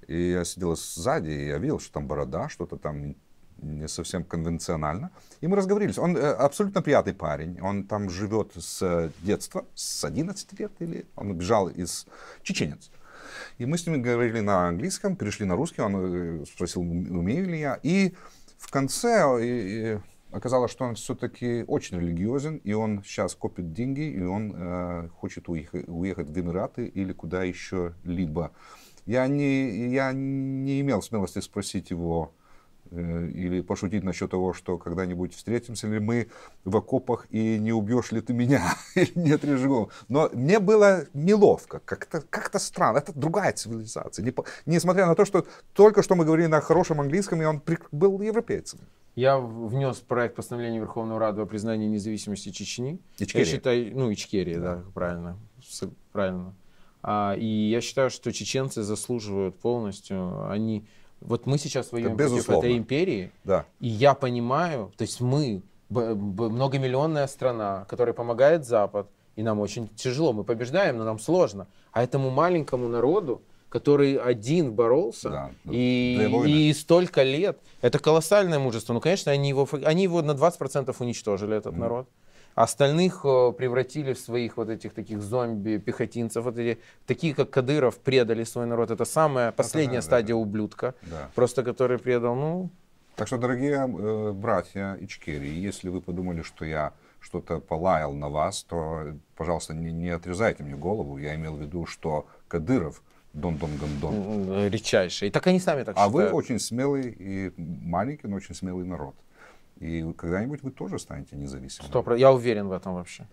Speaker 1: и я сидел сзади, и я видел, что там борода, что-то там не совсем конвенционально. И мы разговорились. Он э, абсолютно приятный парень. Он там живет с э, детства, с 11 лет. или Он убежал из чеченец. И мы с ним говорили на английском, перешли на русский. Он э, спросил, умею ли я. И в конце оказалось, что он все-таки очень религиозен, и он сейчас копит деньги, и он хочет уехать, уехать в Эмираты или куда еще либо. Я не, я не имел смелости спросить его э, или пошутить насчет того, что когда-нибудь встретимся ли мы в окопах и не убьешь ли ты меня или нет режимом. Но мне было неловко, как-то как странно. Это другая цивилизация. Не, несмотря на то, что только что мы говорили на хорошем английском, и он при, был европейцем.
Speaker 2: Я внес проект постановления Верховного Рада о признании независимости Чечни. Ичкерия. Я считаю, ну, Ичкерия, да, да правильно. Правильно. А, и я считаю, что чеченцы заслуживают полностью. Они вот мы сейчас воюем это против этой империи, да. и я понимаю, то есть мы многомиллионная страна, которая помогает Запад, и нам очень тяжело, мы побеждаем, но нам сложно. А этому маленькому народу, который один боролся да, ну, и, и столько лет, это колоссальное мужество. Ну, конечно, они его, они его на 20% уничтожили, этот mm. народ. Остальных превратили в своих вот этих таких зомби-пехотинцев. Вот эти, такие, как Кадыров, предали свой народ. Это самая последняя это, стадия да. ублюдка, да. просто который предал. Ну, так что, дорогие
Speaker 1: э, братья Ичкерии, если вы подумали, что я что-то полаял на вас, то, пожалуйста, не, не отрезайте мне голову. Я имел в виду, что Кадыров Дон Дон
Speaker 2: дон Редчайший. И так они сами так а считают. А вы очень
Speaker 1: смелый и маленький, но очень смелый народ. И когда-нибудь вы тоже станете независимым. Стоп, я уверен в этом вообще.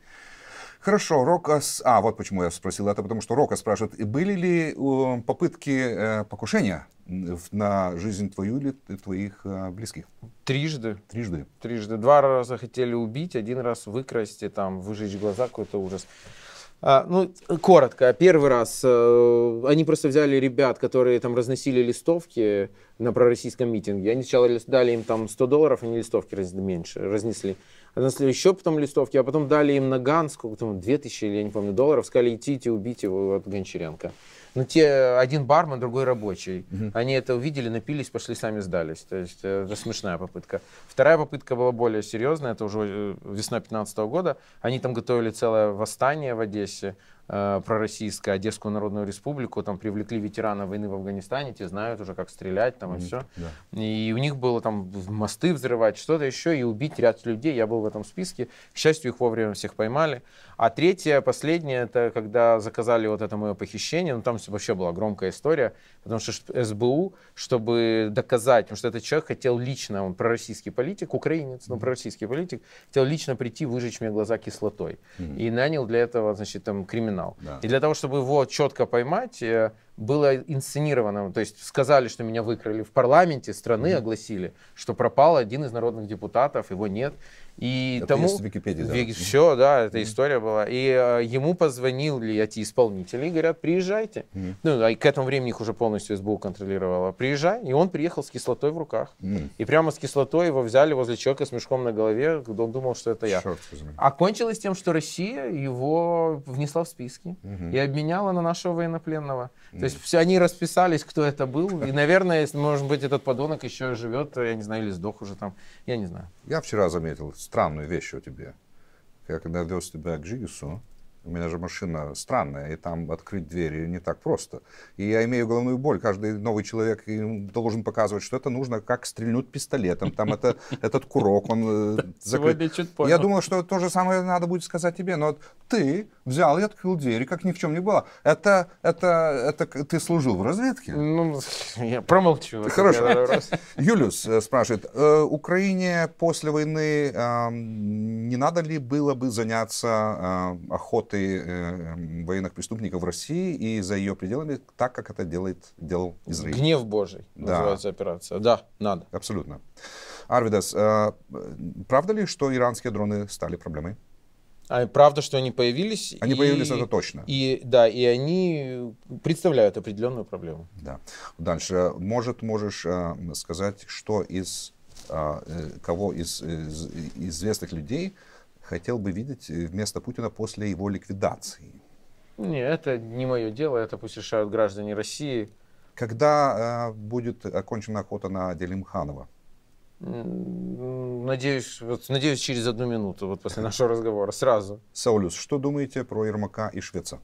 Speaker 1: Хорошо, Рока... А, вот почему я спросил это, потому что Рока спрашивает, были ли э, попытки э, покушения на жизнь твою или твоих э, близких?
Speaker 2: Трижды. Трижды. Трижды. Два раза хотели убить, один раз выкрасть, и, там, выжечь глаза, какой-то ужас. А, ну, коротко, первый раз. Э, они просто взяли ребят, которые там разносили листовки на пророссийском митинге. Они сначала дали им там 100 долларов, они листовки раз... меньше разнесли. Разнесли еще потом листовки, а потом дали им наган, сколько там, 2000 или я не помню, долларов. Сказали, идите, убить его от Гончаренко. Ну те один бармен, другой рабочий. Угу. Они это увидели, напились, пошли, сами сдались. То есть э, это смешная попытка. Вторая попытка была более серьезная, это уже э, весна 2015 года. Они там готовили целое восстание в Одессе э, пророссийское Одесскую Народную Республику, там привлекли ветерана войны в Афганистане, те знают уже, как стрелять там и все. И у них было там мосты взрывать, что-то еще, и убить ряд людей. Я был в этом списке. К счастью, их вовремя всех поймали. А третье, последнее, это когда заказали вот это мое похищение, ну там вообще была громкая история, потому что СБУ, чтобы доказать, потому что этот человек хотел лично, он пророссийский политик, украинец, но ну, пророссийский политик, хотел лично прийти выжечь мне глаза кислотой. И нанял для этого, значит, там криминал феноменал. Да. И для того, чтобы его четко поймать, э, было инсценировано, то есть сказали, что меня выкрали в парламенте страны, mm-hmm. огласили, что пропал один из народных депутатов, его нет. И это тому... есть в Википедии, да. Все, да, эта mm-hmm. история была. И э, ему позвонили эти исполнители и говорят, приезжайте. Mm-hmm. Ну, а к этому времени их уже полностью СБУ контролировала. Приезжай. И он приехал с кислотой в руках. Mm-hmm. И прямо с кислотой его взяли возле человека с мешком на голове, он думал, что это я. Окончилось А тем, что Россия его внесла в списки mm-hmm. и обменяла на нашего военнопленного. Mm-hmm. То есть все, они расписались, кто это был. И, наверное, может быть, этот подонок еще живет, я не знаю, или сдох уже там. Я не знаю.
Speaker 1: Я вчера заметил странную вещь о тебе. Я когда вез тебя к Джигису, у меня же машина странная, и там открыть двери не так просто. И я имею головную боль. Каждый новый человек должен показывать, что это нужно, как стрельнуть пистолетом. Там это, этот курок, он э, закрыт. Я думал, что то же самое надо будет сказать тебе. Но ты взял и открыл двери, как ни в чем не было. Это, это, это ты служил в разведке? Ну, я промолчу. Хорошо. Юлиус э, спрашивает, э, Украине после войны не надо ли было бы заняться охотой контакты э, эм, военных преступников в России и за ее пределами, так как это делает, делал Израиль. Гнев Божий да. называется операция. Да, надо. Абсолютно. Арвидас, э, правда ли, что иранские дроны стали проблемой?
Speaker 2: А правда, что они появились. Они и, появились, это точно. И, да, и они представляют определенную проблему.
Speaker 1: Да. Дальше. Может, можешь а, сказать, что из а, э, кого из, из известных людей хотел бы видеть э, вместо Путина после его ликвидации?
Speaker 2: Нет, это не мое дело, это пусть решают граждане России.
Speaker 1: Когда э, будет окончена охота на Делимханова?
Speaker 2: Надеюсь, вот, надеюсь, через одну минуту, вот после нашего разговора, сразу. Саулюс, что думаете про Ермака и Швеца?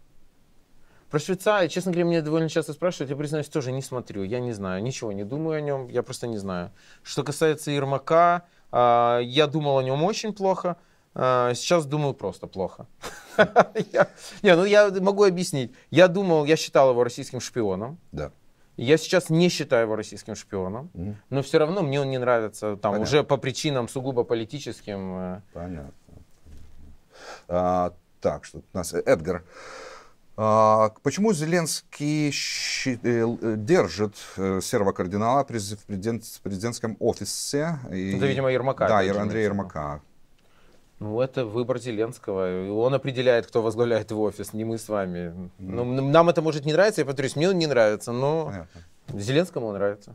Speaker 2: Про Швеца, честно говоря, меня довольно часто спрашивают, я, признаюсь, тоже не смотрю, я не знаю, ничего не думаю о нем, я просто не знаю. Что касается Ермака, а, я думал о нем очень плохо, а, сейчас думаю просто плохо. Не, ну я могу объяснить. Я думал, я считал его российским шпионом. Да. Я сейчас не считаю его российским шпионом, mm. но все равно мне он не нравится, там Понятно. уже по причинам сугубо политическим. Э. Понятно.
Speaker 1: А, так, что у нас Эдгар. А, почему Зеленский щи, э, э, держит серого кардинала в президент, президентском офисе? И, Это, видимо, Ермака. Да, Андрей типа. Ермака.
Speaker 2: Ну, это выбор Зеленского. Он определяет, кто возглавляет его офис, не мы с вами. Ну, нам это может не нравиться, я повторюсь, мне он не нравится, но Понятно. Зеленскому он нравится.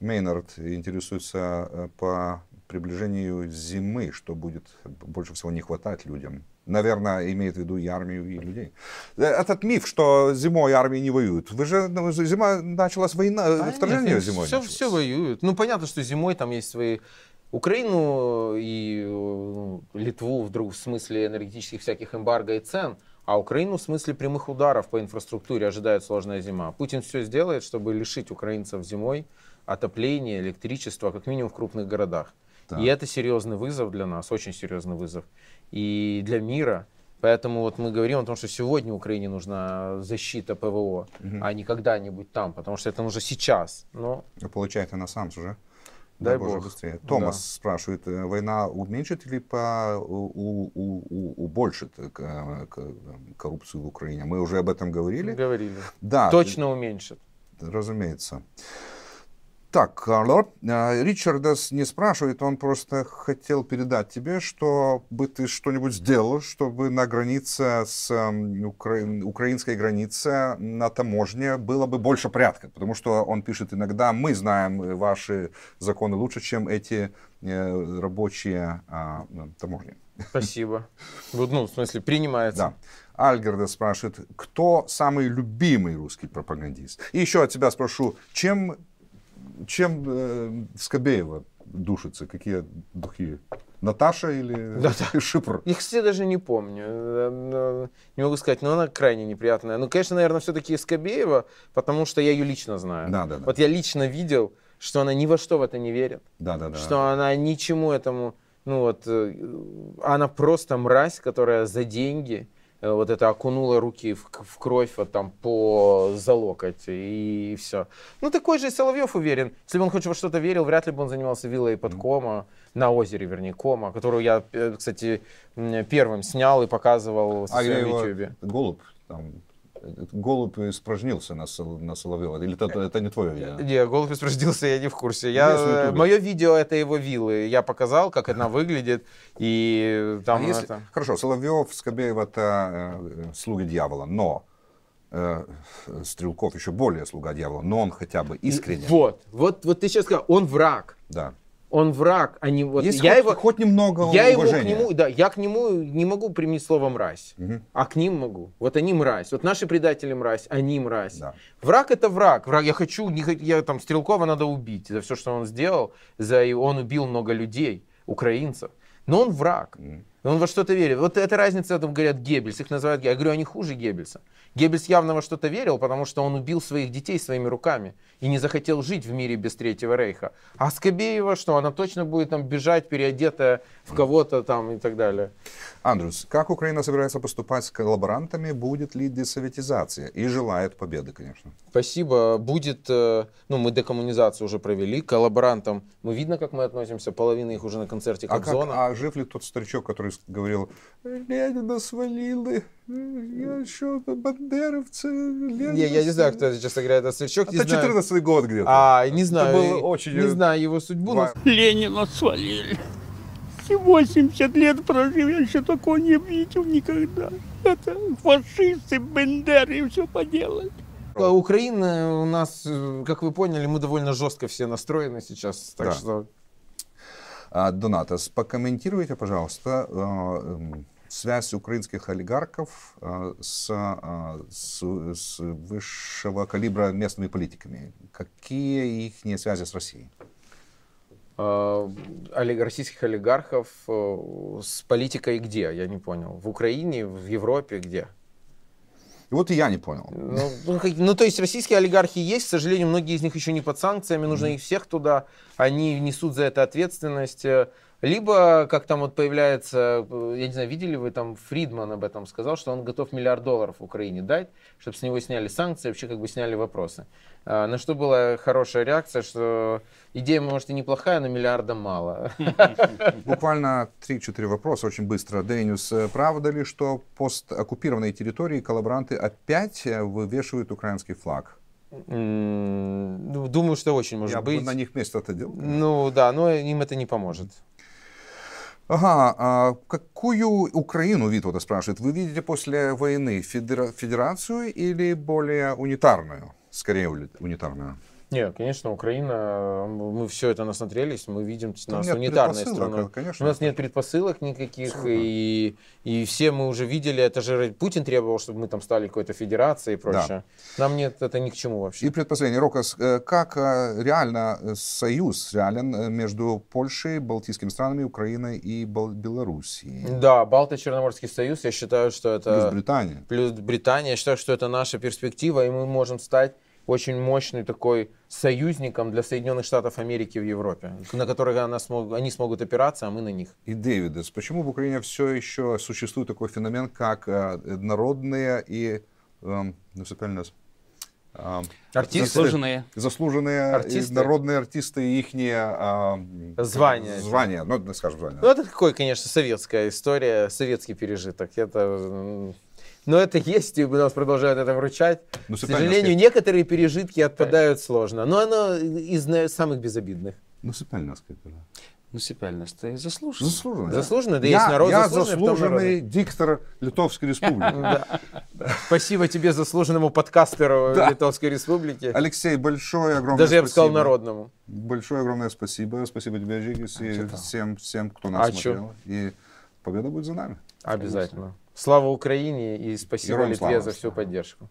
Speaker 1: Мейнард интересуется э, по приближению зимы, что будет больше всего не хватать людям. Наверное, имеет в виду и армию, и людей. Э, этот миф, что зимой армии не воюют. Вы же, ну, зима началась война, да, э, вторжение нет, зимой. Все,
Speaker 2: началось. все воюют. Ну, понятно, что зимой там есть свои Украину и ну, Литву вдруг в смысле энергетических всяких эмбарго и цен, а Украину в смысле прямых ударов по инфраструктуре ожидает сложная зима. Путин все сделает, чтобы лишить украинцев зимой отопления, электричества, как минимум в крупных городах. Да. И это серьезный вызов для нас, очень серьезный вызов. И для мира. Поэтому вот мы говорим о том, что сегодня Украине нужна защита ПВО, угу. а не когда-нибудь там, потому что это нужно сейчас. Но... А Получается, на сам же. Дай Боже, бог. быстрее. Томас да.
Speaker 1: спрашивает, э, война уменьшит или по, у, у, у, убольшит э, э, коррупцию в Украине? Мы уже об этом говорили.
Speaker 2: Говорили. Да. Точно уменьшит.
Speaker 1: Разумеется. Так, а, а, Ричарда не спрашивает, он просто хотел передать тебе, чтобы ты что-нибудь сделал, чтобы на границе с эм, укра... украинской границе на таможне было бы больше порядка, потому что он пишет иногда, мы знаем э, ваши законы лучше, чем эти э, рабочие а, таможни. Спасибо.
Speaker 2: Вот, ну, ну, в смысле, принимается.
Speaker 1: Да. Альгерда спрашивает, кто самый любимый русский пропагандист? И еще от тебя спрошу, чем чем э, Скобеева душится? Какие духи? Наташа или да, да. Шипр?
Speaker 2: Я, кстати, даже не помню. Эм, э, не могу сказать, но она крайне неприятная. Ну, конечно, наверное, все-таки Скобеева, потому что я ее лично знаю. Да, да, да. Вот я лично видел, что она ни во что в это не верит. Да, да, да. Что она ничему этому... Ну вот, э, она просто мразь, которая за деньги Э, вот это окунула руки в, в кровь вот там по за локоть и, все. Ну такой же и Соловьев уверен. Если бы он хоть во что-то верил, вряд ли бы он занимался виллой под кома, на озере, вернее, кома, которую я, э, кстати, первым снял и показывал а в YouTube.
Speaker 1: Голубь там голубь испражнился на, на Соловьева? Или
Speaker 2: это, это не твое видео? Не, голубь испражнился, я не в курсе. Я, э, мое видео это его виллы. Я показал, как она выглядит. И там а если... это... Хорошо, Соловьев, Скобеев это
Speaker 1: э, слуги дьявола, но э, Стрелков еще более слуга дьявола,
Speaker 2: но он хотя бы искренне. Вот, вот, вот ты сейчас сказал, он враг. Да он враг, а не вот. Есть я хоть, его хоть
Speaker 1: немного я уважения. его к нему,
Speaker 2: да, я к нему не могу применить слово мразь, угу. а к ним могу. Вот они мразь, вот наши предатели мразь, они мразь. Да. Враг это враг, враг. Я хочу, не, я там Стрелкова надо убить за все, что он сделал, за и он убил много людей, украинцев, но он враг. Угу. Он во что-то верит. Вот эта разница, там говорят Геббельс, их называют, я говорю, они хуже Геббельса. Геббельс явно во что-то верил, потому что он убил своих детей своими руками и не захотел жить в мире без Третьего Рейха. А Скобеева что? Она точно будет там бежать, переодетая в кого-то там и так далее. Андрюс, как Украина собирается поступать с коллаборантами? Будет ли десоветизация? И желает победы, конечно. Спасибо. Будет, э, ну, мы декоммунизацию уже провели. К коллаборантам, мы видно, как мы относимся. Половина их уже на концерте Кобзона. А, как, а жив ли тот старичок, который говорил,
Speaker 1: Ленина свалили? Я еще бандеровцы. Не,
Speaker 2: я не знаю, кто это, честно говоря, это Сверчок. Это 14 год где-то. А, не знаю. Это было очень... Не э, знаю его судьбу. Но...
Speaker 3: Ленина свалили. 80 лет прожил, я еще такого не видел никогда. Это фашисты, бендеры все поделали.
Speaker 2: А Украина у нас, э, как вы поняли, мы довольно жестко все настроены сейчас, так да. что... А,
Speaker 1: Донатас, прокомментируйте, пожалуйста, э, эм, связь украинских олигархов э, с, э, с, с высшего калибра местными политиками. Какие их связи с Россией?
Speaker 2: А, российских олигархов э, с политикой где? Я не понял. В Украине, в Европе, где? вот и я не понял. Ну, ну, ну, то есть российские олигархи есть, к сожалению, многие из них еще не под санкциями, нужно mm-hmm. их всех туда, они несут за это ответственность. Либо, как там вот появляется, э, я не знаю, видели вы там, Фридман об этом сказал, что он готов миллиард долларов Украине дать, чтобы с него сняли санкции, вообще как бы сняли вопросы. А, на что была хорошая реакция, что идея, может, и неплохая, но миллиарда мало.
Speaker 1: Буквально 3-4 вопроса очень быстро. Дениус, э, правда ли, что посткоккупированные территории коллаборанты опять э, вывешивают украинский флаг?
Speaker 2: Ну, думаю, что очень может Я быть. Я бы на них место это делал. Ну да, но им это не поможет.
Speaker 1: Ага, а какую Украину, Витвода спрашивает, вы видите после войны федерацию или более унитарную? Скорее унитарную.
Speaker 2: Нет, конечно, Украина, э, мы все это насмотрелись, мы видим Там нас унитарной страной. Конечно. У нас нет предпосылок никаких, и, и все мы уже видели, это же Путин требовал, чтобы мы там стали какой-то федерацией и прочее. Да. Нам нет, это ни к чему вообще. И предпоследний,
Speaker 1: Рокас, э, как э, реально союз реален между Польшей, Балтийскими странами, Украиной и Белоруссией?
Speaker 2: Да, Балто-Черноморский союз, я считаю, что это... Плюс Британия. Плюс Британия, я считаю, что это наша перспектива, и мы можем стать очень мощный такой союзником для Соединенных Штатов Америки в Европе, на которых она смог, они смогут опираться, а мы на них.
Speaker 1: И Дэвидес, почему в Украине все еще существует такой феномен, как э, народные и, эм, э, ну, все правильно, Артисты. Заслуженные. Заслуженные артисты. народные артисты и их а, э, звания. Звания,
Speaker 2: ну, скажем, эм, звания. Ну, это ну, такой, конечно, советская история, советский пережиток. Это но это есть, и нас продолжают это вручать. Ну, К сожалению, насколько... некоторые пережитки отпадают так. сложно, но оно из самых безобидных. Ну, сыпальная скульптура. Ну, сипяльность-то и ну, заслужена. Заслужена, да. Заслужена, да я, есть народ Я заслуженный диктор Литовской Республики. Спасибо тебе, заслуженному подкастеру Литовской Республики. Алексей, большое, огромное спасибо. Даже я бы сказал, народному.
Speaker 1: Большое, огромное спасибо. Спасибо тебе, Жигис, а и всем, всем, кто а нас смотрел. И победа будет за нами. Обязательно.
Speaker 2: Слава Украине и спасибо Литве за всю поддержку.